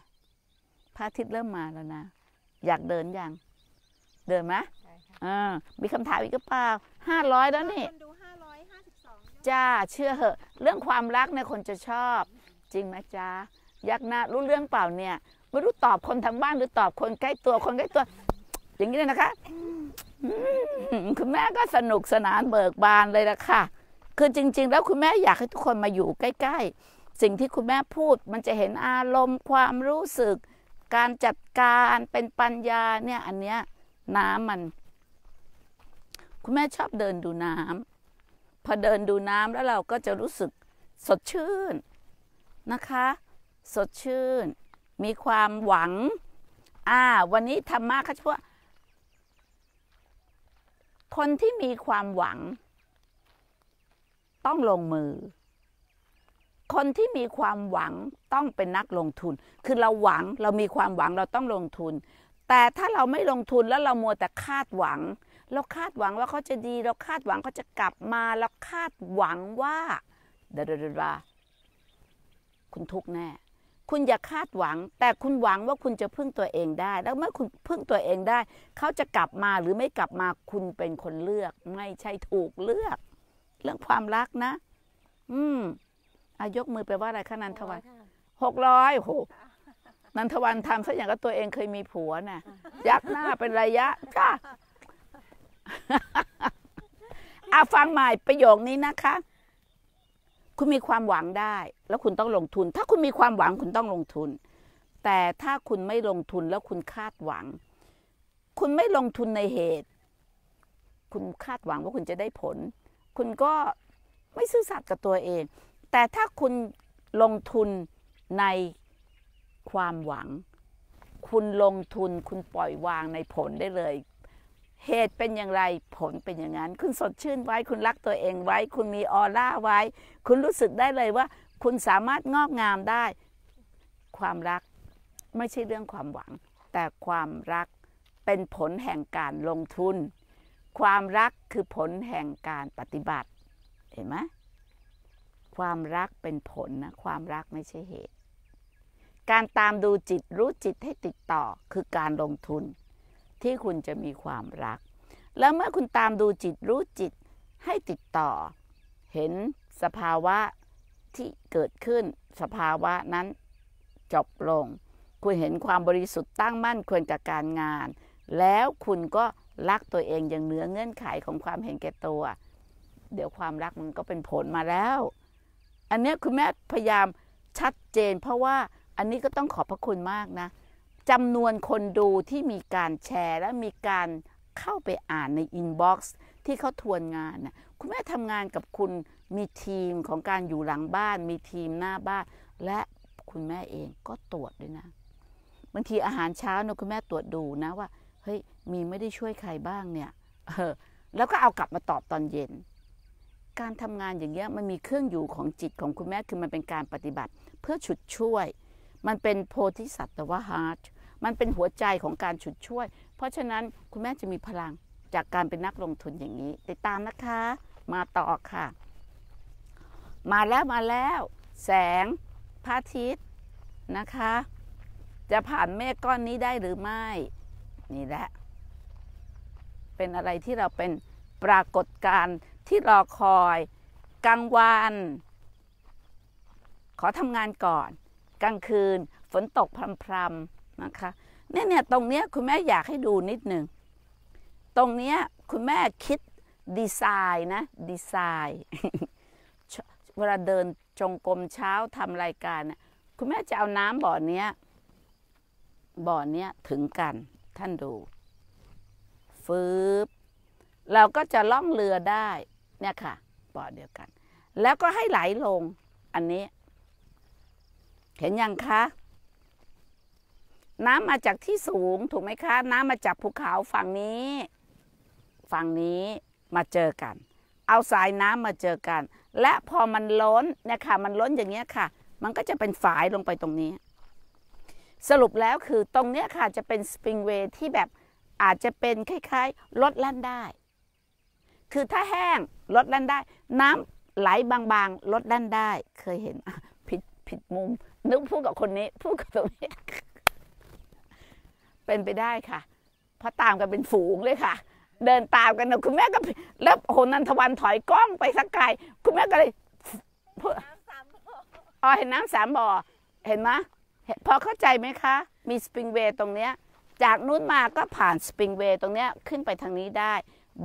พระอาทิตย์เริ่มมาแล้วนะ อยากเดินยังเดินไหมออมีคำถามอีกก็เปล่าห้าร้อยแล้วนี่จ้าเชื่อเหอะเรื่องความรักเนี่ยคนจะชอบ จริงไหมจ้าอยากนะารู้เรื่องเปล่าเนี่ยไม่รู้ตอบคนทางบ้าน หรือตอบคนใกล้ตัวคนใกล้ตัว อย่างนี้เลยนะคะคุณแม่ก็สนุกสนานเบิกบานเลยละค่ะคือจริง ๆแล้วคุณแม่อยากให้ทุกคนมาอยู่ใกล้ๆสิ่งที่คุณแม่พูดมันจะเห็นอารมณ์ ความรู้สึก การจัดการเป็นปัญญาเนี่ยอันเนี้ยน้ำมัน คุณแม่ชอบเดินดูน้ำพอเดินดูน้ำแล้วเราก็จะรู้สึกสดชื่นนะคะ สดชื่น มีความหวังอ่าวันนี้ธรรมะค่ะชั่วคนที่มีความหวังต้องลงมือ คนที่มีความหวังต้องเป็นนักลงทุน คือเราหวัง เรามีความหวัง เราต้องลงทุน แต่ถ้าเราไม่ลงทุนแล้วเรามัวแต่คาดหวัง เราคาดหวังว่าเขาจะดี เราคาดหวังเขาจะกลับมา เราคาดหวังว่าดดดดดาคุณทุกแน่ คุณอย่าคาดหวัง แต่คุณหวังว่าคุณจะพึ่งตัวเองได้ แล้วเมื่อคุณพึ่งตัวเองได้ เขาจะกลับมาหรือไม่กลับมา คุณเป็นคนเลือก ไม่ใช่ถูกเลือกเรื่องความรักนะอืมอายกมือไปว่าอะไรคะนันทวันหกร้อยโหนันทวันทำสักอย่างก็ตัวเองเคยมีผัวน่ะ ยักหน้า เป็นระยะจ้าอาฟังใหม่ประโยคนี้นะคะ คุณมีความหวังได้ แล้วคุณต้องลงทุน ถ้าคุณมีความหวังคุณต้องลงทุน แต่ถ้าคุณไม่ลงทุนแล้วคุณคาดหวัง คุณไม่ลงทุนในเหตุ คุณคาดหวังว่าคุณจะได้ผลคุณก็ไม่ซื่อสัตย์กับตัวเอง แต่ถ้าคุณลงทุนในความหวัง คุณลงทุนคุณปล่อยวางในผลได้เลย เหตุเป็นอย่างไร ผลเป็นอย่างนั้น คุณสดชื่นไว้คุณรักตัวเองไว้คุณมีออร่าไว้ คุณรู้สึกได้เลยว่าคุณสามารถงอกงามได้ ความรักไม่ใช่เรื่องความหวัง แต่ความรักเป็นผลแห่งการลงทุนความรักคือผลแห่งการปฏิบัติเห็นไหมความรักเป็นผลนะความรักไม่ใช่เหตุ การตามดูจิตรู้จิตให้ติดต่อคือการลงทุน ที่คุณจะมีความรัก แล้วเมื่อคุณตามดูจิตรู้จิตให้ติดต่อ เห็นสภาวะที่เกิดขึ้น สภาวะนั้นจบลง คุณเห็นความบริสุทธิ์ตั้งมั่นควรกับการงานแล้วคุณก็รักตัวเองอย่างเหนือเงื่อนไขของความเห็นแก่ตัว เดี๋ยวความรักมันก็เป็นผลมาแล้ว อันนี้คุณแม่พยายามชัดเจน เพราะว่าอันนี้ก็ต้องขอบพระคุณมากนะจำนวนคนดูที่มีการแชร์ และมีการเข้าไปอ่านในอินบ็อกซ์ที่เขาทวนงานนะคุณแม่ทำงานกับคุณมีทีมของการอยู่หลังบ้าน มีทีมหน้าบ้าน และคุณแม่เองก็ตรวจด้วยนะ บางทีอาหารเช้าเนะคุณแม่ตรวจดูนะว่าเฮ้ยมีไม่ได้ช่วยใครบ้างเนี่ย เออ แล้วก็เอากลับมาตอบตอนเย็น การทำงานอย่างเงี้ยมันมีเครื่องอยู่ของจิตของคุณแม่คือมันเป็นการปฏิบัติเพื่อฉุดช่วย มันเป็นโพธิสัตว์แต่ว่าฮาร์ดมันเป็นหัวใจของการฉุดช่วย เพราะฉะนั้นคุณแม่จะมีพลังจากการเป็นนักลงทุนอย่างนี้ ติดตามนะคะ มาต่อค่ะ มาแล้วมาแล้ว แสงพระอาทิตย์นะคะ จะผ่านเมฆก้อนนี้ได้หรือไม่นี่แหละ เป็นอะไรที่เราเป็นปรากฏการณ์ที่รอคอยกลางวันขอทำงานก่อน กลางคืน ฝนตกพรำๆนะคะเนี่ยเนี่ยตรงเนี้ยคุณแม่อยากให้ดูนิดหนึ่ง ตรงเนี้ยคุณแม่คิดดีไซน์นะดีไซน์เวลาเดินจงกรมเช้าทำรายการเนี่ยคุณแม่จะเอาน้ำบ่อเนี้ยบ่อเนี้ยถึงกันท่านดู ฟืบเราก็จะล่องเรือได้เนี่ยค่ะบ่อเดียวกัน แล้วก็ให้ไหลลง อันนี้เห็นยังคะน้ำมาจากที่สูงถูกไหมคะ น้ำมาจากภูเขา ฝั่งนี้ฝั่งนี้มาเจอกัน เอาสายน้ำมาเจอกัน และพอมันล้นเนี่ยค่ะ มันล้นอย่างเงี้ยค่ะ มันก็จะเป็นฝายลงไปตรงนี้สรุปแล้วคือตรงเนี้ยค่ะ จะเป็นสปริงเวย์ที่แบบอาจจะเป็นคล้ายๆรถล่นได้ คือถ้าแห้งรถล่นได้ น้ำไหลบางๆรถล่นได้ เคยเห็นผิดผิดมุมนึกพูดกับคนนี้พูดกับตรงนี้ เป็นไปได้ค่ะ เพราะตามกันเป็นฝูงเลยค่ะ เดินตามกันนะคุณแม่ก็แล้วโหนันทวันถอยกล้องไปสักไกล คุณแม่ก็เลยเห็นน้ำสามบ่อ เห็นไหมพอเข้าใจไหมคะมีสปริงเวย์ตรงเนี้ย จากนู้นมาก็ผ่านสปริงเวย์ตรงเนี้ย ขึ้นไปทางนี้ได้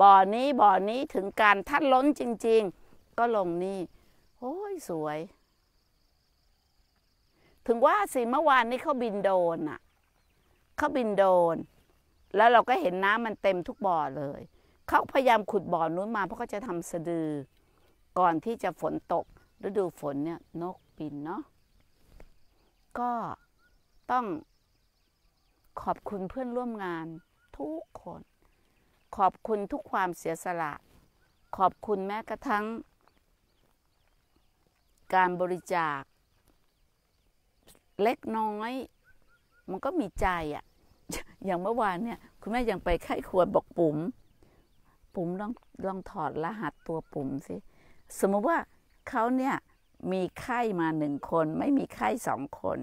บ่อนี้บ่อนี้ถึงการทัดล้นจริง ๆ ก็ลงนี่โอ้ยสวย ถึงว่าสิ เมื่อวานนี้เขาบินโดนอ่ะ เขาบินโดน แล้วเราก็เห็นน้ำมันเต็มทุกบ่อเลย เขาพยายามขุดบ่อนู้นมาเพราะเขาจะทำสะดือก่อนที่จะฝนตกฤดูฝนเนี่ยนกบินเนาะก็ต้องขอบคุณเพื่อนร่วมงานทุกคน ขอบคุณทุกความเสียสละ ขอบคุณแม้กระทั่งการบริจาค เล็กน้อยมันก็มีใจอะ่ะ อย่างเมื่อวานเนี่ย คุณแม่ยังไปไข้ควรบอกปุ๋มปุ๋มลองลองถอดรหัสตัวปุ๋มสิ สมมติว่าเขาเนี่ยมีไข้มาหนึ่งคน ไม่มีไข้สองคน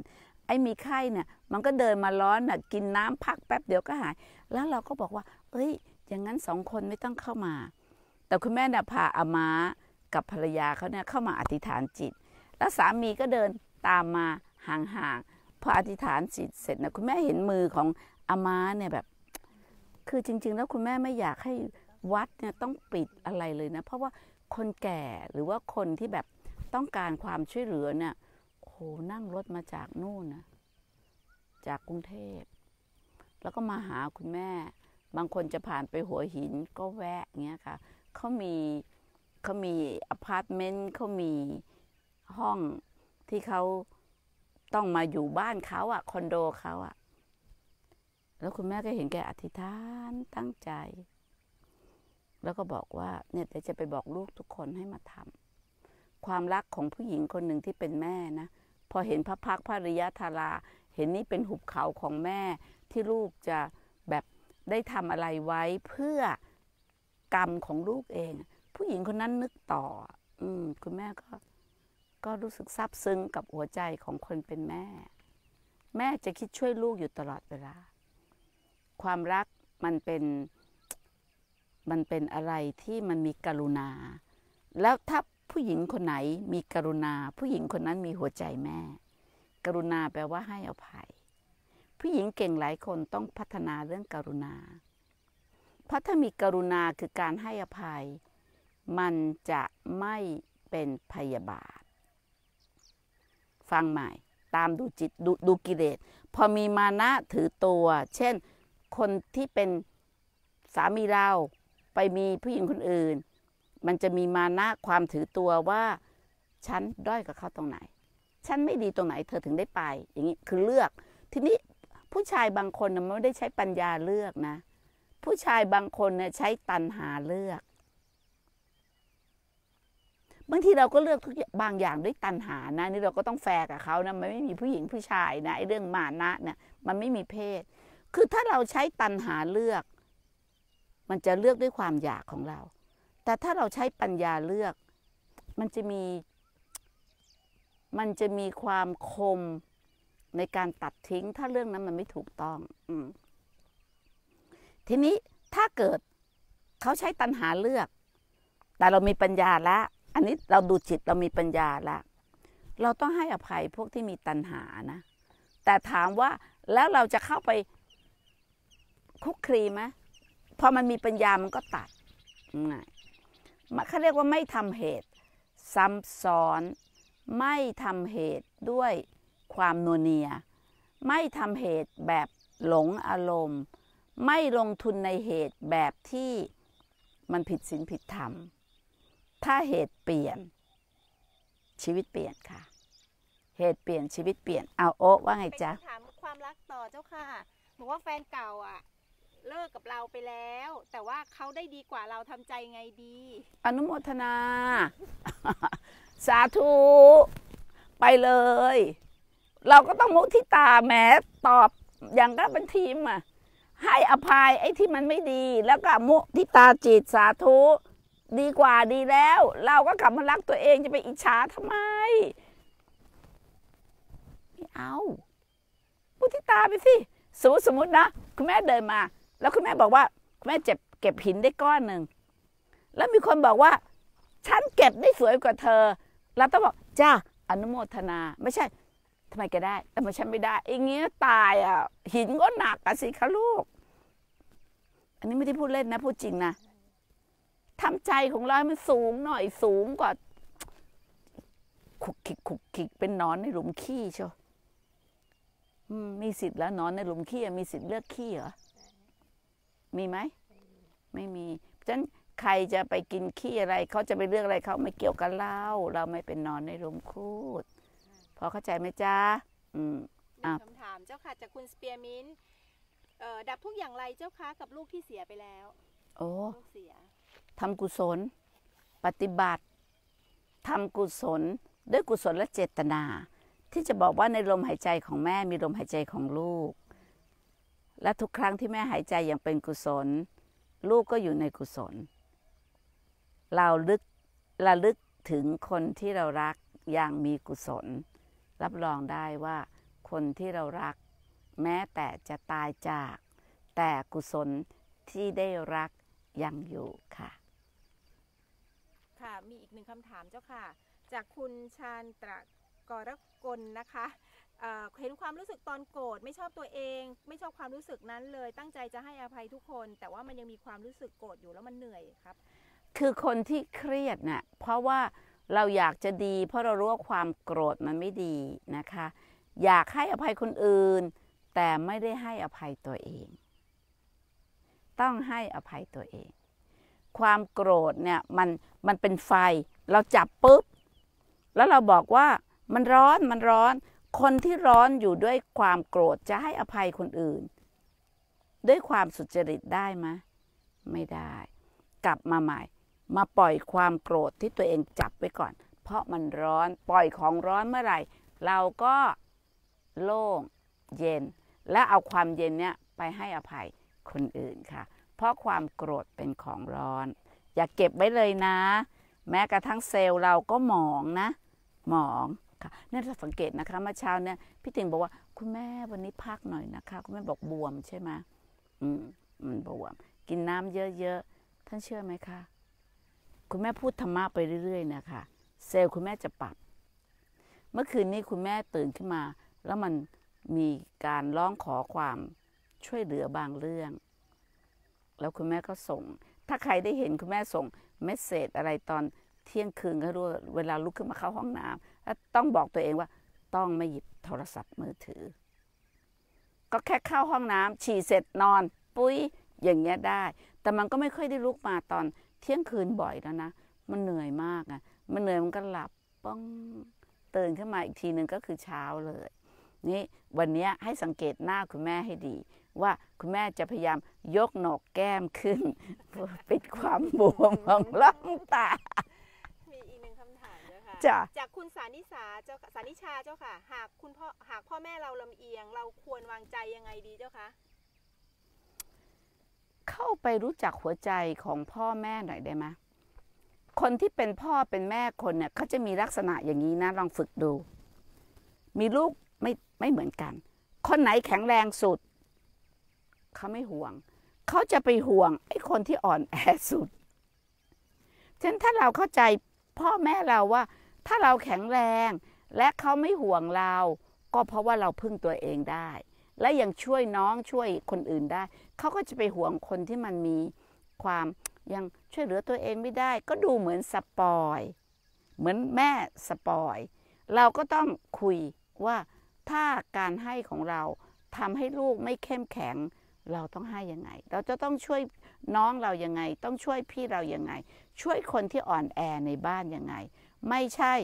ไอ้มีไข้เนี่ย มันก็เดินมาร้อนน่ะกินน้ำพัก แป๊บเดียวก็หาย แล้วเราก็บอกว่า เอ้ยอย่างนั้นสองคนไม่ต้องเข้ามา แต่คุณแม่น่ะพาอามากับภรรยาเขาเนี่ยเข้ามาอธิษฐานจิตแล้วสามีก็เดินตามมาห่างๆพออธิษฐานจิตเสร็จนะคุณแม่เห็นมือของอามาเนี่ยแบบ คือจริง ๆ แล้วคุณแม่ไม่อยากให้วัดเนี่ยต้องปิดอะไรเลยนะ เพราะว่าคนแก่หรือว่าคนที่แบบต้องการความช่วยเหลือเนี่ยโหนั่งรถมาจากนู่นนะจากกรุงเทพ แล้วก็มาหาคุณแม่บางคนจะผ่านไปหัวหินก็แวะเงี้ยค่ะเขามีเขามีอพาร์ตเมนต์เขามีห้องที่เขาต้องมาอยู่บ้านเขาอะคอนโดเขาอะแล้วคุณแม่ก็เห็นแกอธิษฐานตั้งใจ แล้วก็บอกว่าเนี่ยเดี๋ยวจะไปบอกลูกทุกคนให้มาทำความรักของผู้หญิงคนหนึ่งที่เป็นแม่นะพอเห็นพระพักพระริยธาราเห็นนี่เป็นหุบเขาของแม่ ที่ลูกจะแบบได้ทำอะไรไว้เพื่อกรรมของลูกเองผู้หญิงคนนั้นนึกต่อ อืมคุณแม่ก็ก็รู้สึกซาบซึ้งกับหัวใจของคนเป็นแม่ แม่จะคิดช่วยลูกอยู่ตลอดเวลาความรักมันเป็นมันเป็นอะไรที่มันมีกรุณาแล้วถ้าผู้หญิงคนไหนมีกรุณา ผู้หญิงคนนั้นมีหัวใจแม่ กรุณาแปลว่าให้อภัย ผู้หญิงเก่งหลายคนต้องพัฒนาเรื่องกรุณาเพราะถ้ามีกรุณาคือการให้อภัย มันจะไม่เป็นพยาบาท ฟังใหม่ตามดูจิตดดูกิเลสพอมีมานะถือตัว เช่นคนที่เป็นสามีเราไปมีผู้หญิงคนอื่นมันจะมีมานะความถือตัวว่า ฉันด้อยกับเขาตรงไหน ฉันไม่ดีตรงไหนเธอถึงได้ไป อย่างนี้คือเลือก ทีนี้ผู้ชายบางคนนะไม่ได้ใช้ปัญญาเลือกนะ ผู้ชายบางคนเนะใช้ตันหาเลือก บางทีเราก็เลือกทุกบางอย่างด้วยตันหานะนี่เราก็ต้องแฟร์กับเขานะมันไม่มีผู้หญิงผู้ชายนะไอ้เรื่องมานะเนี่ย มันไม่มีเพศ คือถ้าเราใช้ตันหาเลือก มันจะเลือกด้วยความอยากของเราแต่ถ้าเราใช้ปัญญาเลือก มันจะมี มันจะมีความคมในการตัดทิ้ง ถ้าเรื่องนั้นมันไม่ถูกต้องอทีนี้ถ้าเกิด เขาใช้ตัณหาเลือก แต่เรามีปัญญาละ อันนี้เราดูจิตเรามีปัญญาละ เราต้องให้อภัยพวกที่มีตัณหานะแต่ถามว่าแล้วเราจะเข้าไปคุกครีไหมพอมันมีปัญญา มันก็ตัดง่ายเขาเรียกว่าไม่ทำเหตุ ซ้าซ้อนไม่ทำเหตุด้วยความโนเนีย ไม่ทำเหตุแบบหลงอารมณ์ ไม่ลงทุนในเหตุแบบที่มันผิดศีลผิดธรรม ถ้าเหตุเปลี่ยนชีวิตเปลี่ยนค่ะ เหตุเปลี่ยนชีวิตเปลี่ยนเอาโอ๊ว่าไงจ๊ะถามความรักต่อเจ้าค่ะบอกว่าแฟนเก่าอ่ะเลิกกับเราไปแล้ว แต่ว่าเขาได้ดีกว่าเราทำใจไงดี อนุโมทนา สาธุ ไปเลย เราก็ต้องมุทิตาแม้ตอบอย่างก็เป็นทีมอ่ะให้อภัยไอ้ที่มันไม่ดีแล้วก็มุทิตาจิตสาธุ ดีกว่าดีแล้ว เราก็กลับมารักตัวเองจะไปอิจฉาทำไมไม่เอามุทิตาไปสิสมมติสมมตินะคุณแม่เดินมาแล้วคุณแม่บอกว่าแม่เจ็บ เก็บหินได้ก้อนหนึ่งแล้วมีคนบอกว่า ฉันเก็บได้สวยกว่าเธอเราต้องบอกจ้า อนุโมทนา ไม่ใช่ทำไมแกได้ แต่มฉันไม่ได้ไอ้เงี้ยตายอ่ะ หินก็หนักอ่ะสิ คะลูก อันนี้ไม่ได้พูดเล่นนะพูดจริงนะทำใจของเราให้มันสูงหน่อยสูงกว่าขุกขิกขุกขิกเป็นนอนในหลุมขี้เชียวมีสิทธิ์แล้ว นอนในหลุมขี้มีสิทธิ์เลือกขี้เหรอมีไหมไม่มีฉะนั้นใครจะไปกินขี้อะไรเขาจะไปเลือกอะไรเขาไม่เกี่ยวกับเราเราไม่เป็นนอนในรมคูดพอเข้าใจไหมจ้าอืมอ่ะคำถามเจ้าค่ะจากคุณสเปียร์มินดับทุกอย่างไรเจ้าคะกับลูกที่เสียไปแล้วโอ้ทำกุศล ปฏิบัติทำกุศลด้วยกุศลและเจตนา ที่จะบอกว่าในลมหายใจของแม่ มีลมหายใจของลูกและทุกครั้งที่แม่หายใจอย่างเป็นกุศล ลูกก็อยู่ในกุศลเราลึกระลึกถึงคนที่เรารักอย่างมีกุศล รับรองได้ว่า คนที่เรารัก แม้แต่จะตายจาก แต่กุศลที่ได้รักยังอยู่ค่ะ ค่ะมีอีกหนึ่งคำถามเจ้าค่ะ จากคุณชาญตรกรกลนะคะเห็นความรู้สึกตอนโกรธไม่ชอบตัวเอง ไม่ชอบความรู้สึกนั้นเลยตั้งใจจะให้อภัยทุกคน แต่ว่ามันยังมีความรู้สึกโกรธอยู่แล้วมันเหนื่อยครับ คือคนที่เครียดนะ่ะเพราะว่าเราอยากจะดี เพราะเรารู้ว่าความโกรธมันไม่ดีนะคะ อยากให้อภัยคนอื่น แต่ไม่ได้ให้อภัยตัวเอง ต้องให้อภัยตัวเอง ความโกรธเนี่ยมันมันเป็นไฟ เราจับปุ๊บแล้วเราบอกว่ามันร้อนมันร้อนคนที่ร้อนอยู่ด้วยความโกรธจะให้อภัยคนอื่น ด้วยความสุจริตได้ไหมไม่ได้ กลับมาใหม่ มาปล่อยความโกรธที่ตัวเองจับไว้ก่อน เพราะมันร้อนปล่อยของร้อนเมื่อไหร่ เราก็โล่งเย็น และเอาความเย็นเนี้ยไปให้อภัยคนอื่นค่ะ เพราะความโกรธเป็นของร้อน อย่าเก็บไว้เลยนะ แม้กระทั่งเซลล์เราก็หมองนะ หมองค่ะนั่นถ้าสังเกตนะคะเมื่อเช้าเนี่ย พี่ติ๋งบอกว่า คุณแม่วันนี้พักหน่อยนะคะ คุณแม่บอกบวมใช่ไหมอืมมันบวม กินน้ำเยอะๆท่านเชื่อไหมคะ คุณแม่พูดธรรมะไปเรื่อยๆนะคะเซลล์คุณแม่จะปรับเมื่อคืนนี้คุณแม่ตื่นขึ้นมา แล้วมันมีการร้องขอความช่วยเหลือบางเรื่อง แล้วคุณแม่ก็ส่ง ถ้าใครได้เห็นคุณแม่ส่งเมสเซจอะไรตอนเที่ยงคืนก็รู้เวลาลุกขึ้นมาเข้าห้องน้ำต้องบอกตัวเองว่า ต้องไม่หยิบโทรศัพท์มือถือ ก็แค่เข้าห้องน้ำ ฉี่เสร็จนอนปุ้ยอย่างเงี้ยได้ แต่มันก็ไม่ค่อยได้ลุกมาตอนเที่ยงคืนบ่อยแล้วนะ มันเหนื่อยมากอะ่ะมันเหนื่อยมันก็หลับป้องตื่นขึ้นมาอีกทีหนึ่งก็คือเช้าเลย นี่วันนี้ให้สังเกตหน้าคุณแม่ให้ดี ว่าคุณแม่จะพยายาม ยกหนกแก้มขึ้นปิดความบวมของล่องตาจ้ะจากคุณสานิสาเจ้าสานิชาเจ้าค่ะ หากคุณพ่อหากพ่อแม่เราลำเอียง เราควรวางใจยังไงดีเจ้าคะ เข้าไปรู้จักหัวใจของพ่อแม่หน่อยได้ไหมคนที่เป็นพ่อเป็นแม่คนเนี่ยเขาจะมีลักษณะอย่างนี้นะลองฝึกดู มีลูกไม่ไม่เหมือนกัน คนไหนแข็งแรงสุด เขาไม่ห่วง เขาจะไปห่วงไอ้คนที่อ่อนแอสุดฉะนั้นถ้าเราเข้าใจพ่อแม่เราว่าถ้าเราแข็งแรงและเขาไม่ห่วงเรา ก็เพราะว่าเราพึ่งตัวเองได้ และยังช่วยน้องช่วยคนอื่นได้ เขาก็จะไปห่วงคนที่มันมีความยังช่วยเหลือตัวเองไม่ได้ ก็ดูเหมือนสปอยเหมือนแม่สปอย เราก็ต้องคุยว่าถ้าการให้ของเราทำให้ลูกไม่เข้มแข็ง เราต้องให้ยังไง เราจะต้องช่วยน้องเรายังไง ต้องช่วยพี่เรายังไง ช่วยคนที่อ่อนแอในบ้านยังไงไม่ใช่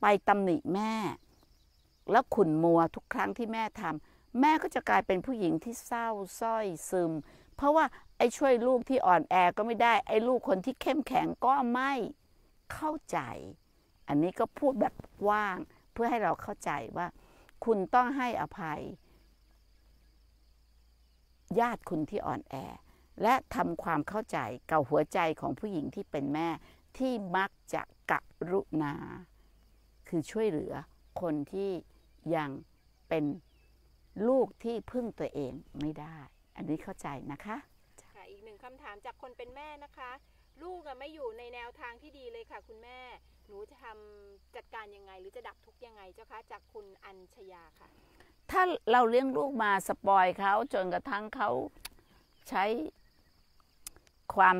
ไปตำหนิแม่ แล้วขุนมัวทุกครั้งที่แม่ทำแม่ก็จะกลายเป็นผู้หญิงที่เศร้าส้อยซึม เพราะว่าไอ้ช่วยลูกที่อ่อนแอก็ไม่ได้ไอ้ลูกคนที่เข้มแข็งก็ไม่เข้าใจ อันนี้ก็พูดแบบว่างเพื่อให้เราเข้าใจว่า คุณต้องให้อภัย ญาติคุณที่อ่อนแอ และทำความเข้าใจกับหัวใจของผู้หญิงที่เป็นแม่ที่มักจะกรุณาคือช่วยเหลือคนที่ยังเป็นลูกที่พึ่งตัวเองไม่ได้ อันนี้เข้าใจนะคะค่ะอีกหนึ่งคำถามจากคนเป็นแม่นะคะ ลูกไม่อยู่ในแนวทางที่ดีเลยค่ะ คุณแม่ หนูจะทำจัดการยังไง หรือจะดับทุกยังไงเจ้าคะจากคุณอัญชยาค่ะ ถ้าเราเลี้ยงลูกมาสปอยเขาจนกระทั่งเขาใช้ความ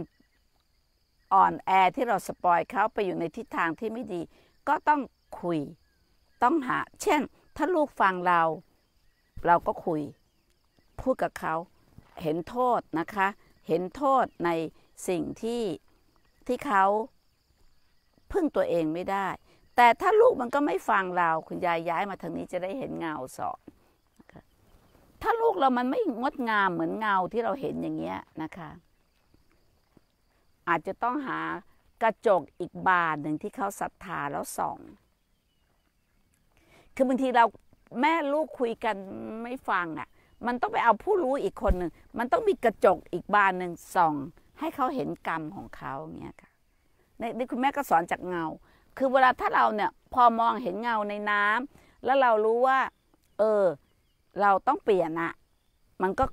อ่อนแอที่เราสปอยเขาไปอยู่ในทิศทางที่ไม่ดี ก็ต้องคุยต้องหา เช่น ถ้าลูกฟังเรา เราก็คุยพูดกับเขาเห็นโทษนะคะ เห็นโทษในสิ่งที่ที่เขาพึ่งตัวเองไม่ได้ แต่ถ้าลูกมันก็ไม่ฟังเรา คุณยายย้ายมาทางนี้จะได้เห็นเงาสอนถ้าลูกเรามันไม่งดงามเหมือนเงาที่เราเห็นอย่างเงี้ยนะคะอาจจะต้องหากระจกอีกบานหนึ่งที่เขาศรัทธาแล้วส่อง คือบางทีเราแม่ลูกคุยกันไม่ฟังอะ่ะ มันต้องไปเอาผู้รู้อีกคนหนึ่ง มันต้องมีกระจกอีกบานหนึ่งส่อง ให้เขาเห็นกรรมของเขาเงี้ยค่ะ ในี่คุณแม่ก็สอนจากเงา คือเวลาถ้าเราเนี่ย พอมองเห็นเงาในน้ำ แล้วเรารู้ว่า เออเราต้องเปลี่ยนอะมันก็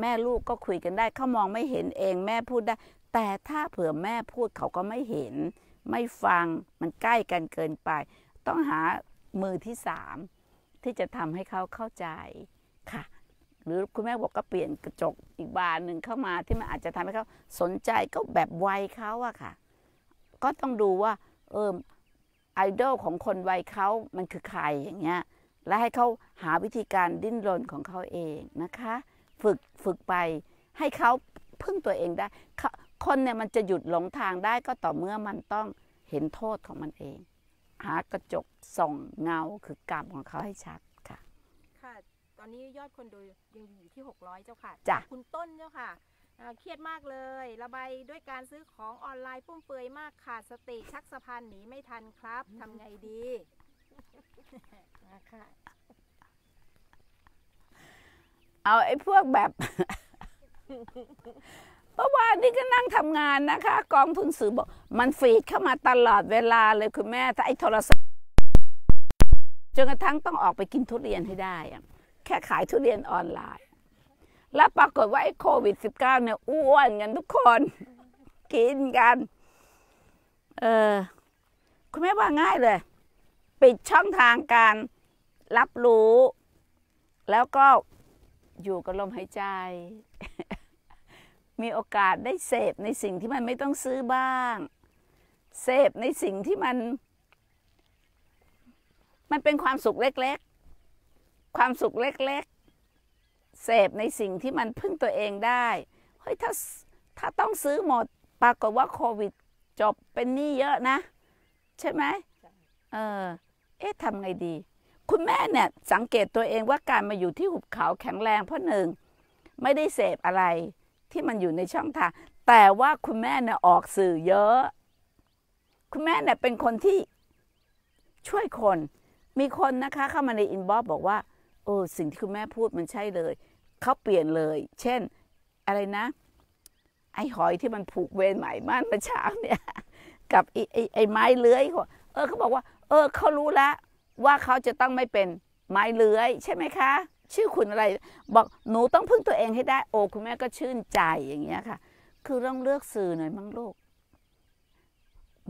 แม่ลูกก็คุยกันได้ เขามองไม่เห็นเอง แม่พูดได้แต่ถ้าเผื่อแม่พูดเขาก็ไม่เห็นไม่ฟังมันใกล้กันเกินไป ต้องหามือที่สามที่จะทำให้เขาเข้าใจค่ะ หรือคุณแม่บอกก็เปลี่ยนกระจกอีกบานหนึ่งเข้ามาที่มันอาจจะทำให้เขาสนใจก็แบบวัยเขาอะค่ะก็ต้องดูว่าเออไอดอลของคนวัยเขามันคือใครอย่างเงี้ยและให้เขาหาวิธีการดิ้นรนของเขาเองนะคะ ฝึกฝึกไปให้เขาพึ่งตัวเองได้เขาคนเนี่ยมันจะหยุดหลงทางได้ก็ต่อเมื่อมันต้องเห็นโทษของมันเอง หากระจกส่องเงาคือกรรมของเขาให้ชัดค่ะ ค่ะ ตอนนี้ยอดคนดูยังอยู่ที่ 600 เจ้าค่ะจ้ะคุณต้นเจ้าค่ะ เครียดมากเลย ระบายด้วยการซื้อของออนไลน์ฟุ่มเฟือยมากขาดสติชักสะพานหนีไม่ทันครับทำไงดีเอาไอ้พวกแบบเมื่อวานนี่ก็นั่งทำงานนะคะ กองทุนสื่อบอกมันฟีดเข้ามาตลอดเวลาเลยคุณแม่ ถ้าไอ้โทรศัพท์จนกระทั่งต้องออกไปกินทุเรียนให้ได้แค่ขายทุเรียนออนไลน์แล้วปรากฏว่าไอ้โควิด -19 เนี่ย อ้วนกันทุกคน กินกัน เออคุณแม่ว่าง่ายเลย ปิดช่องทางการรับรู้ แล้วก็อยู่กับลมหายใจมีโอกาสได้เสพในสิ่งที่มันไม่ต้องซื้อบ้าง เสพในสิ่งที่มัน มันเป็นความสุขเล็กๆ ความสุขเล็กๆ เสพในสิ่งที่มันพึ่งตัวเองได้ เฮ้ย ถ้า ถ้าต้องซื้อหมด ปรากฏว่าโควิดจบเป็นหนี้เยอะนะ ใช่ไหม เออเอ๊ะทำไงดี คุณแม่เนี่ยสังเกตตัวเองว่าการมาอยู่ที่หุบเขาแข็งแรงเพราะหนึ่งไม่ได้เสพอะไรที่มันอยู่ในช่องทาง แต่ว่าคุณแม่เนี่ยออกสื่อเยอะ คุณแม่เนี่ยเป็นคนที่ช่วยคน มีคนนะคะเข้ามาในอินบ็อกบอกว่าโอ้สิ่งที่คุณแม่พูดมันใช่เลย เขาเปลี่ยนเลย เช่น อะไรนะ ไอ้หอยที่มันผูกเวรใหม่มัานเมื่อเช้าเนี่ยกับไอไอ้ไอ้ไม้เลื้อยเออเขาบอกว่า เออเขารู้แล้วว่าเขาจะต้องไม่เป็นไม้เลื้อย ใช่ไหมคะชื่อคุณอะไร บอกหนูต้องพึ่งตัวเองให้ได้ โอ้คุณแม่ก็ชื่นใจอย่างเงี้ยค่ะ คือต้องเลือกสื่อหน่อยมั้งลูก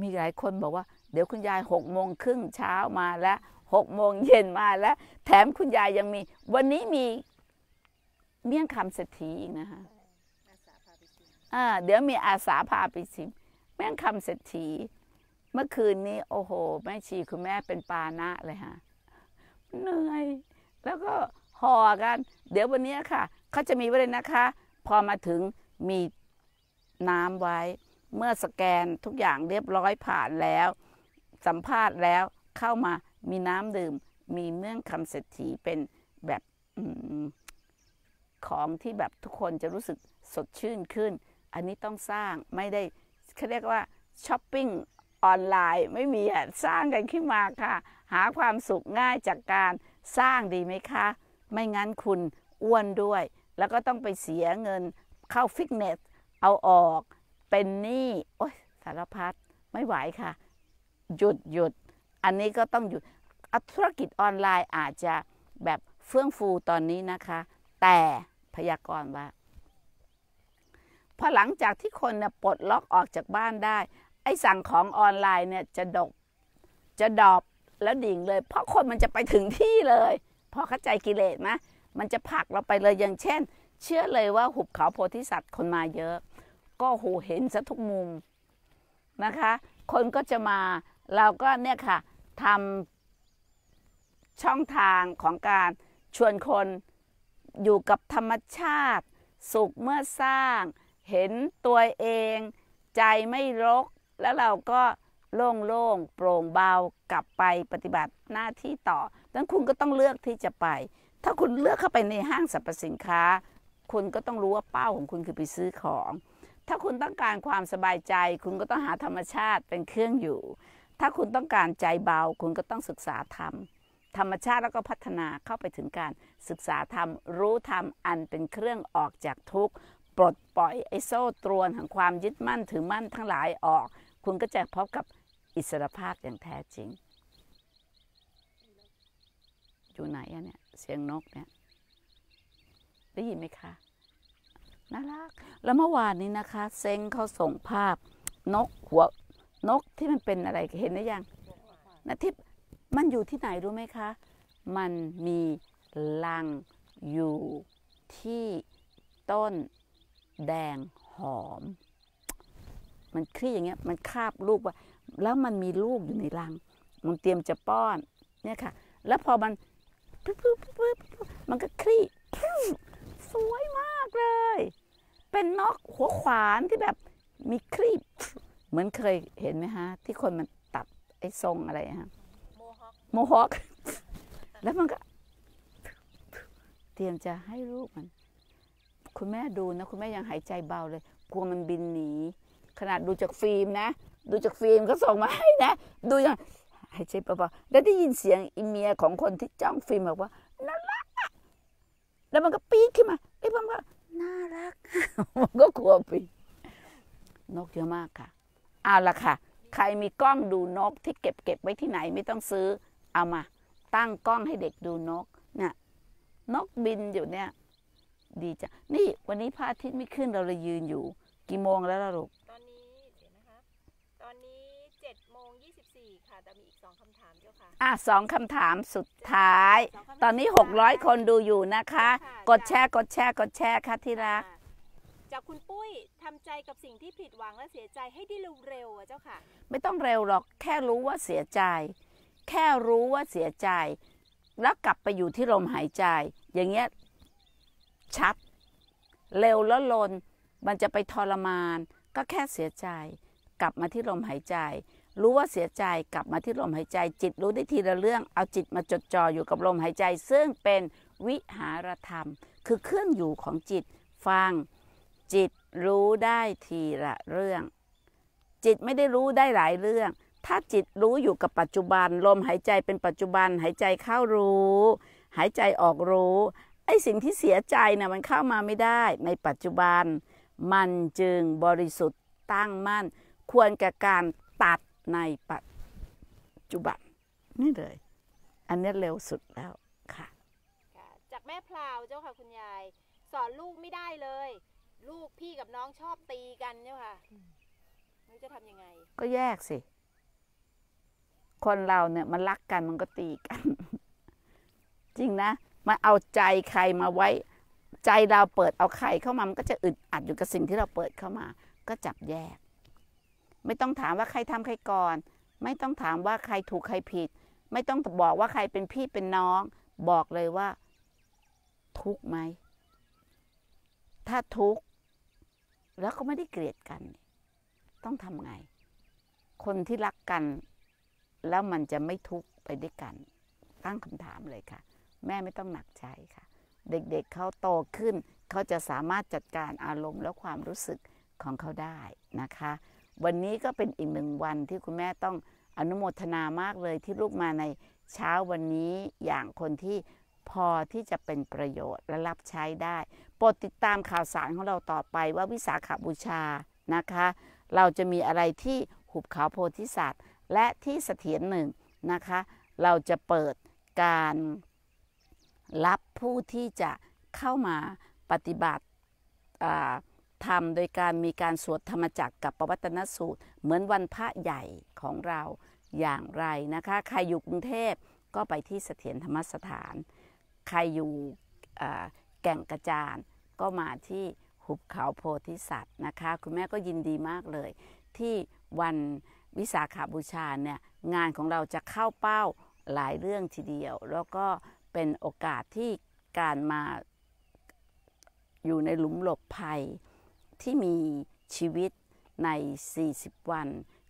มีหลายคนบอกว่า เดี๋ยวคุณยายหกโมงครึ่งเช้ามาแล้วหกโมงเย็นมาแล้วแถมคุณยายยังมี วันนี้มี เมี่ยงคำเศรษฐีอีกนะคะอ่าเดี๋ยวมีอาสาพาไปชิมเมี่ยงคำเศรษฐีเมื่อคืนนี้ โอ้โหแม่ชีคุณแม่เป็นปานะเลยฮะเหนื่อยแล้วก็พอกัน เดี๋ยววันนี้ค่ะ เขาจะมีไว้เลยนะคะ พอมาถึงมีน้ำไว้ เมื่อสแกนทุกอย่างเรียบร้อยผ่านแล้ว สัมภาษณ์แล้วเข้ามามีน้ำดื่ม มีเมื่องคำเศรษฐีเป็นแบบอของที่แบบทุกคนจะรู้สึกสดชื่นขึ้น อันนี้ต้องสร้างไม่ได้ เขาเรียกว่าช้อปปิ้งออนไลน์ไม่มีสร้างกันขึ้นมาค่ะ หาความสุขง่ายจากการสร้างดีไหมคะไม่งั้นคุณอ้วนด้วย แล้วก็ต้องไปเสียเงินเข้าฟิตเนสเอาออกเป็นหนี้โอ้ยสารพัดไม่ไหวค่ะ หยุดหยุดอันนี้ก็ต้องหยุดธุรกิจออนไลน์อาจจะแบบเฟื่องฟูตอนนี้นะคะ แต่พยากรณ์ว่าพอหลังจากที่คนเนี่ยปลดล็อกออกจากบ้านได้ ไอ้สั่งของออนไลน์เนี่ยจะดกจะดอบแล้วดิ่งเลย เพราะคนมันจะไปถึงที่เลยพอเข้าใจกิเลสไหมันจะผลักเราไปเลยอย่างเช่น เชื่อเลยว่าหุบเขาโพธิสัตว์คนมาเยอะ ก็หูเห็นซะทุกมุมนะคะ คนก็จะมาเราก็เนี่ยค่ะทำช่องทางของการชวนคนอยู่กับธรรมชาติ สุขเมื่อสร้าง เห็นตัวเอง ใจไม่รกแล้วเราก็โล่งโล่งโปร่ง เบา กลับไปปฏิบัติหน้าที่ต่อดังนั้นคุณก็ต้องเลือกที่จะไป ถ้าคุณเลือกเข้าไปในห้างสรรพสินค้า คุณก็ต้องรู้ว่าเป้าของคุณคือไปซื้อของ ถ้าคุณต้องการความสบายใจ คุณก็ต้องหาธรรมชาติเป็นเครื่องอยู่ ถ้าคุณต้องการใจเบา คุณก็ต้องศึกษาธรรม ธรรมชาติแล้วก็พัฒนาเข้าไปถึงการศึกษาธรรม รู้ธรรม อันเป็นเครื่องออกจากทุกข์ปลดปล่อยไอโซ่ตรวนของความยึดมั่นถือมั่นทั้งหลายออก คุณก็จะพบกับอิสรภาพอย่างแท้จริง อยู่ไหนอะเนี่ย เสียงนกเนี่ย ได้ยินไหมคะน่ารักแล้วเมื่อวานนี้นะคะเซงเขาส่งภาพนกหัวนกที่มันเป็นอะไรเห็นหรือยังนะทิพมันอยู่ที่ไหนรู้ไหมคะ มันมีลังอยู่ที่ต้นแดงหอม มันคลี่อย่างเงี้ยมันคาบลูกว่าแล้วมันมีลูกอยู่ในรัง มันเตรียมจะป้อน เนี่ยค่ะ แล้วพอมันปึ๊บปึ๊บปึ๊บมันก็คลี่สวยมากเลย เป็นนกหัวขวานที่แบบมีครีบ เหมือนเคยเห็นไหมฮะที่คนมันตัด ไอ้ทรงอะไรฮะ โมฮอคแล้วมันก็ เตรียมจะให้ลูกมัน คุณแม่ดูนะ คุณแม่ยังหายใจเบาเลย กลัวมันบินหนี ขนาดดูจากฟิล์มนะดูจากฟิล์มเขาส่งมาให้นะดูอย่างห้ยช่ปบาๆแล้วได้ยินเสียงอีเมียของคนที่จ้องฟิล์มบอกว่าน่ารักแล้วมันก็ปี๊ขึ้นมาไอ้พ่อก็น่ารักมันก็กลัวปีนกเยอะมากค่ะเอาละค่ะ ใครมีกล้องดูนกที่เก็บเก็บไว้ที่ไหนไม่ต้องซื้อ เอามาตั้งกล้องให้เด็กดูนก เนี่ยนกบินอยู่เนี่ย ดีจ้ะนี่วันนี้พระอาทิตย์ไม่ขึ้นเราเลยยืนอยู่ กี่โมงแล้วล่ะลูกสองคำถามเจ้าค่ะอะสองคำถามสุดท้าย ตอนนี้ 600 คนดูอยู่นะคะ กดแชร์กดแชร์กดแชร์ค่ะที่รักจากคุณปุ้ยทำใจกับสิ่งที่ผิดหวังและเสียใจให้ได้เร็วๆะเจ้าค่ะ ไม่ต้องเร็วหรอก แค่รู้ว่าเสียใจ แค่รู้ว่าเสียใจ แล้วกลับไปอยู่ที่ลมหายใจ อย่างเงี้ย ชัด เร็วแล้วลน มันจะไปทรมาน ก็แค่เสียใจ กลับมาที่ลมหายใจรู้ว่าเสียใจกลับมาที่ลมหายใจ จิตรู้ได้ทีละเรื่อง เอาจิตมาจดจ่ออยู่กับลมหายใจ ซึ่งเป็นวิหารธรรม คือเครื่องอยู่ของจิตฟัง จิตรู้ได้ทีละเรื่อง จิตไม่ได้รู้ได้หลายเรื่อง ถ้าจิตรู้อยู่กับปัจจุบัน ลมหายใจเป็นปัจจุบันหายใจเข้ารู้ หายใจออกรู้ไอ้สิ่งที่เสียใจนะ่ะมันเข้ามาไม่ได้ในปัจจุบัน มันจึงบริสุทธิ์ตั้งมั่นควรกับการตัดในปัจจุบันนี่เลย อันนี้เร็วสุดแล้วค่ะจากแม่พลาวเจ้าค่ะคุณยาย สอนลูกไม่ได้เลย ลูกพี่กับน้องชอบตีกันเนี่ยค่ะนี่จะทำยังไง ก็แยกสิ คนเราเนี่ยมันรักกันมันก็ตีกัน จริงนะมาเอาใจใครมาไว้ ใจเราเปิดเอาใครเข้ามามันก็จะอึดอัดอยู่กับสิ่งที่เราเปิดเข้ามา ก็จับแยกไม่ต้องถามว่าใครทำใครก่อน ไม่ต้องถามว่าใครถูกใครผิด ไม่ต้องบอกว่าใครเป็นพี่เป็นน้อง บอกเลยว่า ทุกไหมถ้าทุกแล้วก็ไม่ได้เกลียดกันต้องทำไง คนที่รักกัน แล้วมันจะไม่ทุกไปด้วยกัน ตั้งคำถามเลยค่ะ แม่ไม่ต้องหนักใจค่ะ เด็กๆเเขาโตขึ้นเขาจะสามารถจัดการอารมณ์และความรู้สึกของเขาได้นะคะวันนี้ก็เป็นอีกหนึ่งวันที่คุณแม่ต้องอนุโมทนามากเลยที่ลูกมาในเช้าวันนี้อย่างคนที่พอที่จะเป็นประโยชน์ และรับใช้ได้ โปรดติดตามข่าวสารของเราต่อไปว่าวิสาขาบูชานะคะ เราจะมีอะไรที่หุบเขาโพธิสัตว์ และที่เสถียรหนึ่งนะคะ เราจะเปิดการรับผู้ที่จะเข้ามาปฏิบัติธรรมโดยการมีการสวดธรรมจักรกับประวัตนสูตร เหมือนวันพระใหญ่ของเราอย่างไร นะคะ ใครอยู่กรุงเทพก็ไปที่เสถียรธรรมสถาน ใครอยู่แก่งกระจานก็มาที่หุบเขาโพธิสัตว์นะคะคุณแม่ก็ยินดีมากเลย ที่วันวิสาขาบูชาเนี่ยงานของเราจะเข้าเป้าหลายเรื่องทีเดียว แล้วก็เป็นโอกาสที่การมาอยู่ในหลุมหลบภัยที่มีชีวิตใน 40 วัน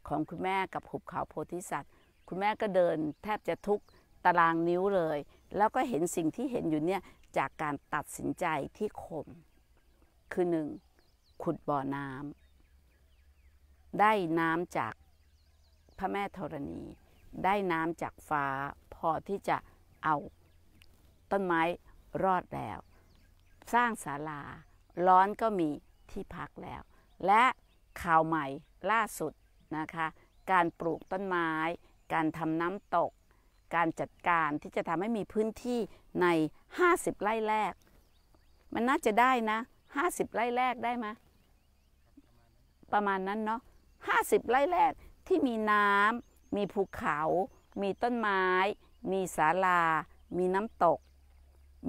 ของคุณแม่กับ หุบเขาโพธิสัตว์คุณแม่ก็เดินแทบจะทุกตารางนิ้วเลย แล้วก็เห็นสิ่งที่เห็นอยู่เนี่ย จากการตัดสินใจที่คม คือหนึ่ง ขุดบ่อน้ำได้น้ำจากพระแม่ธรณี ได้น้ำจากฟ้าพอที่จะเอาต้นไม้รอดแล้ว สร้างศาลาร้อนก็มีที่พักแล้วและข่าวใหม่ล่าสุดนะคะ การปลูกต้นไม้ การทำน้ำตก การจัดการที่จะทำให้มีพื้นที่ใน 50ไร่แรก มันน่าจะได้นะ 50ไร่แรกได้ไหมประมาณนั้นเนาะ50ไร่แรกที่มีน้ำมีภูเขา มีต้นไม้ มีศาลา มีน้ำตก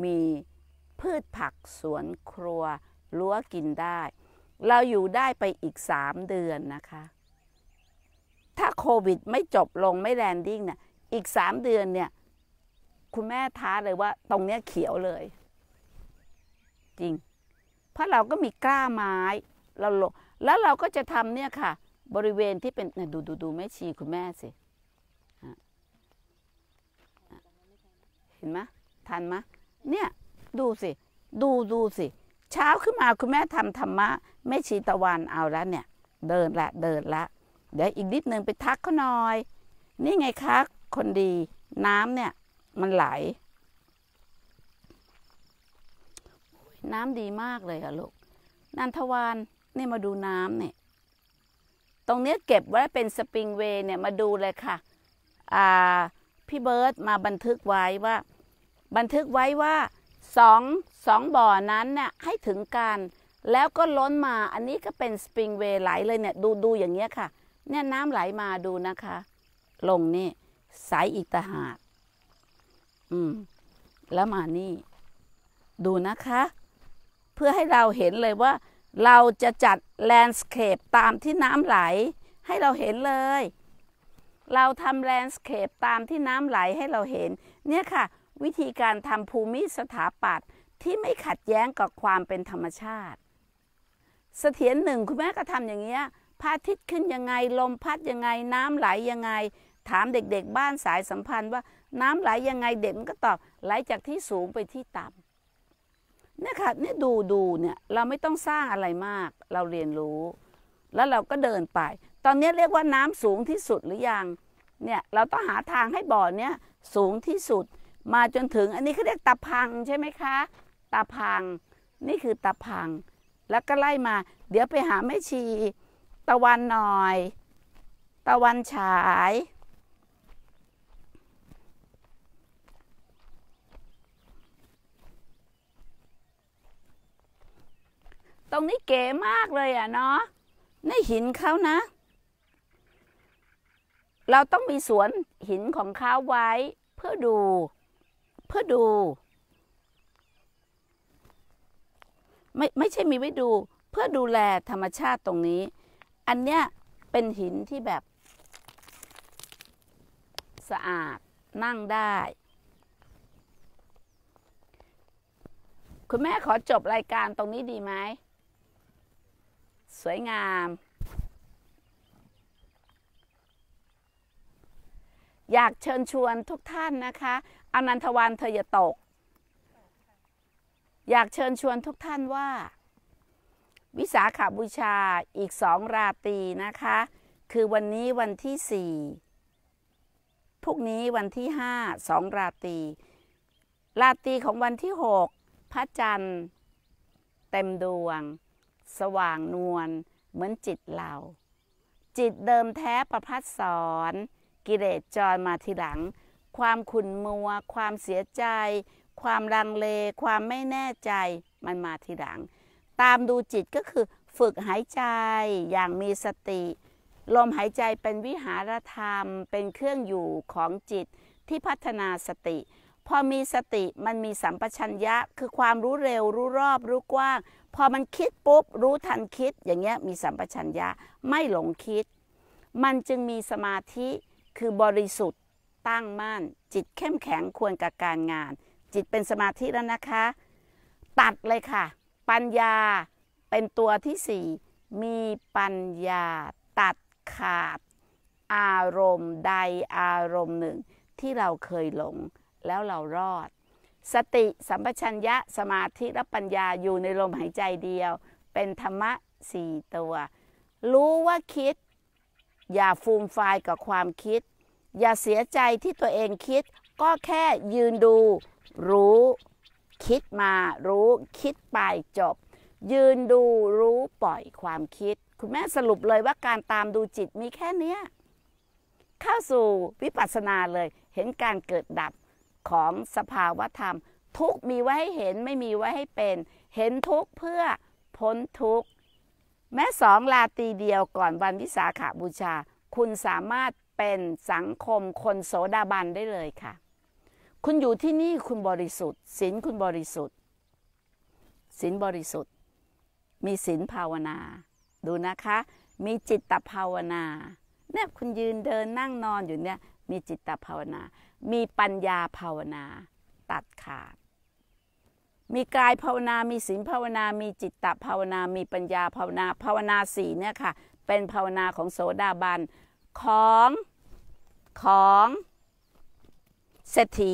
มีพืชผักสวนครัวรั้วกินได้ เราอยู่ได้ไปอีกสามเดือนนะคะ ถ้าโควิดไม่จบลงไม่แลนดิ้งเนี่ยอีกสามเดือนเนี่ย คุณแม่ท้าเลยว่า ตรงเนี้ยเขียวเลย จริง เพราะเราก็มีกล้าไม้ เราลงแล้วเราก็จะทำเนี่ยค่ะ บริเวณที่เป็น ดูดูดูแม่ชีคุณแม่สิ เห็นไหม ทันไหม เนี่ยดูสิ ดูดูสิเช้าขึ้นมาคุณแม่ทำธรรมะแม่ชีตะวันเอาแล้วเนี่ย เดินละเดินละ เดี๋ยวอีกนิดนึงไปทักเขาหน่อย นี่ไงคะคนดี น้ำเนี่ย มันไหล น้ำดีมากเลยค่ะลูกนันทวานนี่มาดูน้ำเนี่ยตรงเนี้ยเก็บไว้เป็นสปริงเวย์เนี่ยมาดูเลยค่ะ อ่าพี่เบิร์ตมาบันทึกไว้ว่า บันทึกไว้ว่าสองสองบ่อนั้นเนี่ยให้ถึงการแล้วก็ล้นมาอันนี้ก็เป็นสปริงเวย์ไหลเลยเนี่ยดูดูอย่างเงี้ยค่ะเนี่ยน้ำไหลมาดูนะคะ ลงนี่สายอีกตาหาดอืมแล้วมานี่ดูนะคะ เพื่อให้เราเห็นเลยว่าเราจะจัดแลนด์สเคปตามที่น้ำไหลให้เราเห็นเลยเราทำแลนด์สเคปตามที่น้ำไหลให้เราเห็น เนี่ยค่ะวิธีการทำภูมิสถาปัตย์ที่ไม่ขัดแย้งกับความเป็นธรรมชาติเสถียรหนึ่งคุณแม่ก็ทำอย่างเงี้ยพระอาทิตย์ขึ้นยังไงลมพัดยังไง น้ำไหลยังไง ถามเด็กๆบ้านสายสัมพันธ์ว่าน้ำไหลยังไงเด็กมันก็ตอบไหลจากที่สูงไปที่ต่ำเนี่ยค่ะเนี่ยดูดูเนี่ยเราไม่ต้องสร้างอะไรมาก เราเรียนรู้ แล้วเราก็เดินไป ตอนนี้เรียกว่าน้ำสูงที่สุดหรือยังเนี่ยเราต้องหาทางให้บ่อเนี่ยสูงที่สุดมาจนถึงอันนี้เขาเรียกตะพังใช่ไหมคะตาพัง นี่คือตาพัง แล้วก็ไล่มา เดี๋ยวไปหาแม่ชี ตะวันหน่อย ตะวันฉาย ตรงนี้เก๋มากเลยอ่ะเนาะนี่หินเขานะ เราต้องมีสวนหินของเขาไว้ เพื่อดู เพื่อดูไม่ไม่ใช่มีไว้ดูเพื่อดูแลธรรมชาติตรงนี้ อันเนี้ยเป็นหินที่แบบ สะอาดนั่งได้ คุณแม่ขอจบรายการตรงนี้ดีไหม สวยงาม อยากเชิญชวนทุกท่านนะคะ อนันทวันเธออย่าตกอยากเชิญชวนทุกท่านว่า วิสาขาบูชาอีกสองราตรีนะคะ คือวันนี้วันที่สี่พรุ่งนี้วันที่ห้าสองราตรีราตรีของวันที่หกพระจันทร์ เต็มดวง สว่างนวลเหมือนจิตเราจิตเดิมแท้ประพัดสอน กิเลสจรมาทีหลัง ความขุ่นมัว ความเสียใจความลังเลความไม่แน่ใจมันมาทีหลัง ตามดูจิตก็คือฝึกหายใจ อย่างมีสติ ลมหายใจเป็นวิหารธรรมเป็นเครื่องอยู่ของจิตที่พัฒนาสติ พอมีสติมันมีสัมปชัญญะ คือความรู้เร็วรู้รอบรู้กว้าง พอมันคิดปุ๊บ รู้ทันคิดอย่างเงี้ยมีสัมปชัญญะไม่หลงคิด มันจึงมีสมาธิคือบริสุทธิ์ตั้งมั่น จิตเข้มแข็งควรกับการงานจิตเป็นสมาธิแล้วนะคะ ตัดเลยค่ะ ปัญญาเป็นตัวที่สี่มีปัญญาตัดขาด อารมณ์ใดอารมณ์หนึ่ง ที่เราเคยหลงแล้วเรารอด สติสัมปชัญญะสมาธิและปัญญาอยู่ในลมหายใจเดียว เป็นธรรมะสี่ตัว รู้ว่าคิด อย่าฟูมไฟกับความคิด อย่าเสียใจที่ตัวเองคิด ก็แค่ยืนดูรู้คิดมารู้คิดไปจบ ยืนดูรู้ปล่อยความคิด คุณแม่สรุปเลยว่าการตามดูจิตมีแค่เนี้ย เข้าสู่วิปัสสนาเลย เห็นการเกิดดับของสภาวธรรม ทุกมีไว้ให้เห็นไม่มีไว้ให้เป็น เห็นทุกเพื่อพ้นทุกแม้สองลาตีเดียวก่อนวันวิสาขาบูชา คุณสามารถเป็นสังคมคนโสดาบันได้เลยค่ะคุณอยู่ที่นี่คุณบริสุทธิ์ศีลคุณบริสุทธิ์ศีลบริสุทธิ์ มีศีลภาวนาดูนะคะ มีจิตตภาวนาเนี่ยคุณยืนเดินนั่งนอนอยู่เนี่ยมีจิตตภาวนา มีปัญญาภาวนาตัดขาด มีกายภาวนา มีศีลภาวนา มีจิตตภาวนา มีปัญญาภาวนาภาวนาสี่เนี่ยค่ะ เป็นภาวนาของโสดาบันของของเศรษฐี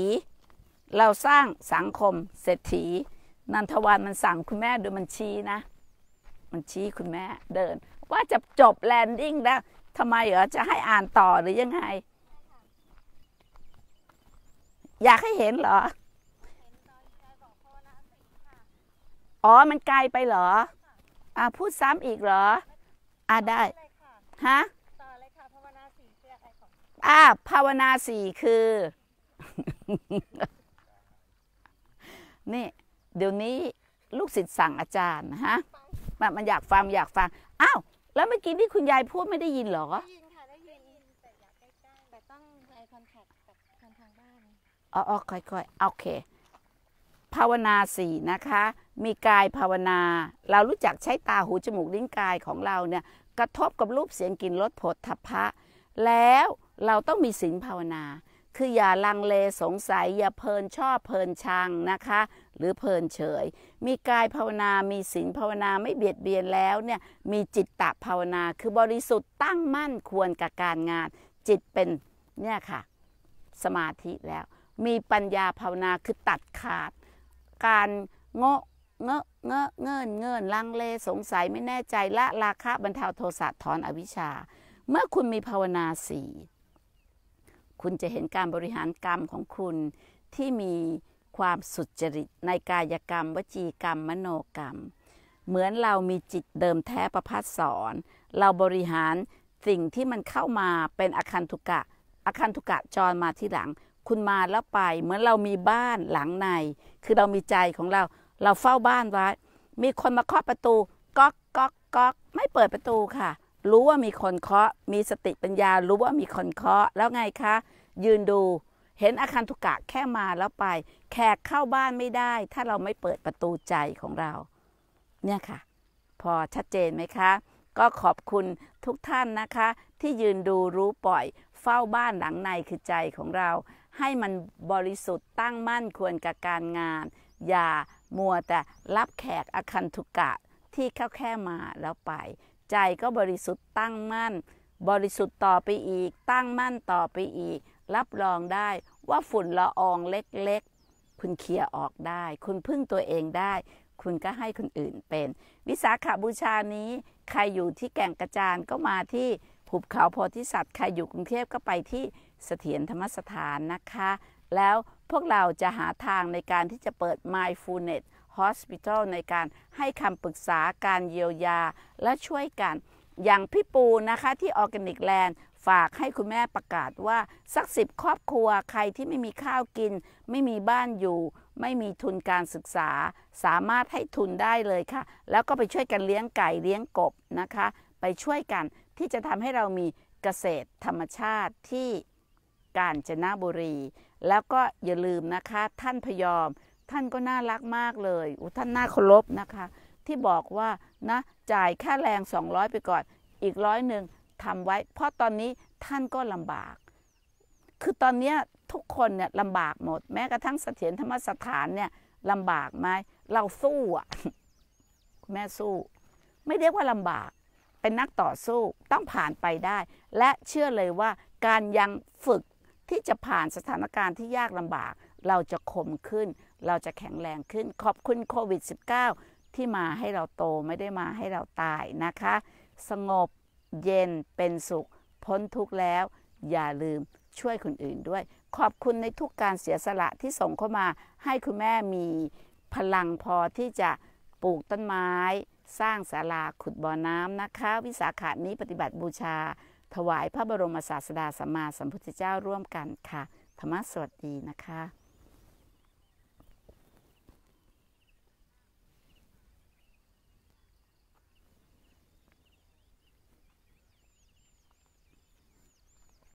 เราสร้างสังคมเศรษฐี นันทวันมันสั่งคุณแม่ดูมันชี้นะมันชี้คุณแม่เดิน ว่าจะจบแลนดิ้งแล้วทำไมเหรอจะให้อ่านต่อหรือยังไง อยากให้เห็นเหรออ๋อมันไกลไปเหรอ อ่าพูดซ้ำอีกเหรออ่าได้ฮะต่อเลยค่ะภาวนาสี่คืออะไรของอ่าภาวนาสี่คือนี่เดี๋ยวนี้ลูกศิษย์สั่งอาจารย์ฮะมันอยากฟังอยากฟัง อ้าวแล้วเมื่อกี้ที่คุณยายพูดไม่ได้ยินหรอได้ยินค่ะได้ยิน แต่อยากใกล้ๆแต่ต้องคอทคทางบ้านอ๋อค่อยๆโอเค ภาวนาสี่นะคะ มีกายภาวนา เรารู้จักใช้ตาหูจมูกลิ้นกายของเราเนี่ย กระทบกับรูปเสียงกลิ่นรสผดทพะแล้วเราต้องมีศีลภาวนาคืออย่าลังเลสงสัยอย่าเพลินชอบเพลินชังนะคะหรือเพลินเฉย มีกายภาวนา มีศีลภาวนาไม่เบียดเบียนแล้วเนี่ยมีจิตตะภาวนา คือบริสุทธิ์ตั้งมั่นควรกับการงานจิตเป็นเนี่ยค่ะ สมาธิแล้ว มีปัญญาภาวนาคือตัดขาดการเงะเงาะเงาะเงินเงินลังเลสงสัยไม่แน่ใจละราคะบรรเทาโทสะถอนอวิชชา เมื่อคุณมีภาวนาสี่คุณจะเห็นการบริหารกรรมของคุณที่มีความสุจริตในกายกรรม วจีกรรมมโนกรรม เหมือนเรามีจิตเดิมแท้ประพัดสอน เราบริหารสิ่งที่มันเข้ามาเป็นอคันตุกะอคันตุกะจรมาที่หลัง คุณมาแล้วไปเหมือนเรามีบ้านหลังใน คือเรามีใจของเรา เราเฝ้าบ้านไว้ มีคนมาเคาะประตูก๊อกก๊อกก๊อกไม่เปิดประตูค่ะรู้ว่ามีคนเคาะ มีสติปัญญารู้ว่ามีคนเคาะ แล้วไงคะ ยืนดู เห็นอาคารทุกะแค่มาแล้วไป แขกเข้าบ้านไม่ได้ ถ้าเราไม่เปิดประตูใจของเรา เนี่ยค่ะ พอชัดเจนไหมคะ ก็ขอบคุณทุกท่านนะคะ ที่ยืนดูรู้ปล่อยเฝ้าบ้านหลังในคือใจของเรา ให้มันบริสุทธิ์ตั้งมั่นควรกับการงาน อย่า มัวแต่รับแขกอาคันทุกะที่เข้าแค่มาแล้วไปใจก็บริสุทธิ์ตั้งมั่น บริสุทธิ์ต่อไปอีก ตั้งมั่นต่อไปอีก รับรองได้ว่าฝุ่นละอองเล็กๆ คุณเคลียร์ออกได้ คุณพึ่งตัวเองได้ คุณก็ให้คนอื่นเป็น วิสาขาบูชานี้ ใครอยู่ที่แก่งกระจานก็มาที่หุบเขาโพธิสัตว์ใครอยู่กรุงเทพก็ไปที่เสถียรธรรมสถานนะคะ แล้วพวกเราจะหาทางในการที่จะเปิด m มฟู f u l n e s s Hospital ในการให้คำปรึกษาการเยียวยาและช่วยกันอย่างพี่ปูนะคะที่ออร์แกนิกแลนด์ฝากให้คุณแม่ประกาศว่าสักสิบครอบครัวใครที่ไม่มีข้าวกิน ไม่มีบ้านอยู่ ไม่มีทุนการศึกษา สามารถให้ทุนได้เลยค่ะ แล้วก็ไปช่วยกันเลี้ยงไก่เลี้ยงกบนะคะ ไปช่วยกันที่จะทำให้เรามีเกษตรธรรมชาติที่กาญจนบุรี แล้วก็อย่าลืมนะคะท่านพยอมท่านก็น่ารักมากเลยอุท่านน่าเคารพนะคะ ที่บอกว่า นะ จ่ายค่าแรง 200 ไปก่อน อีกร้อยหนึ่งทำไว้ เพราะตอนนี้ท่านก็ลำบาก คือตอนนี้ทุกคนเนี่ยลำบากหมด แม้กระทั่งเสถียรธรรมสถานเนี่ยลำบากไหม เราสู้อ่ะคุณแม่สู้ ไม่เรียกว่าลำบาก เป็นนักต่อสู้ ต้องผ่านไปได้ และเชื่อเลยว่าการยังฝึกที่จะผ่านสถานการณ์ที่ยากลำบาก เราจะคมขึ้นเราจะแข็งแรงขึ้น ขอบคุณโควิด -19 ที่มาให้เราโตไม่ได้มาให้เราตายนะคะ สงบเย็นเป็นสุขพ้นทุกแล้ว อย่าลืมช่วยคนอื่นด้วย ขอบคุณในทุกการเสียสละที่ส่งเข้ามาให้คุณแม่มีพลังพอที่จะปลูกต้นไม้ สร้างศาลาขุดบ่อน้ำนะคะ วิสาขานี้ปฏิบัติบูชาถวายพระบรมศาสดาสัมมาสัมพุทธเจ้าร่วมกันค่ะธรรมสวัสดีนะคะ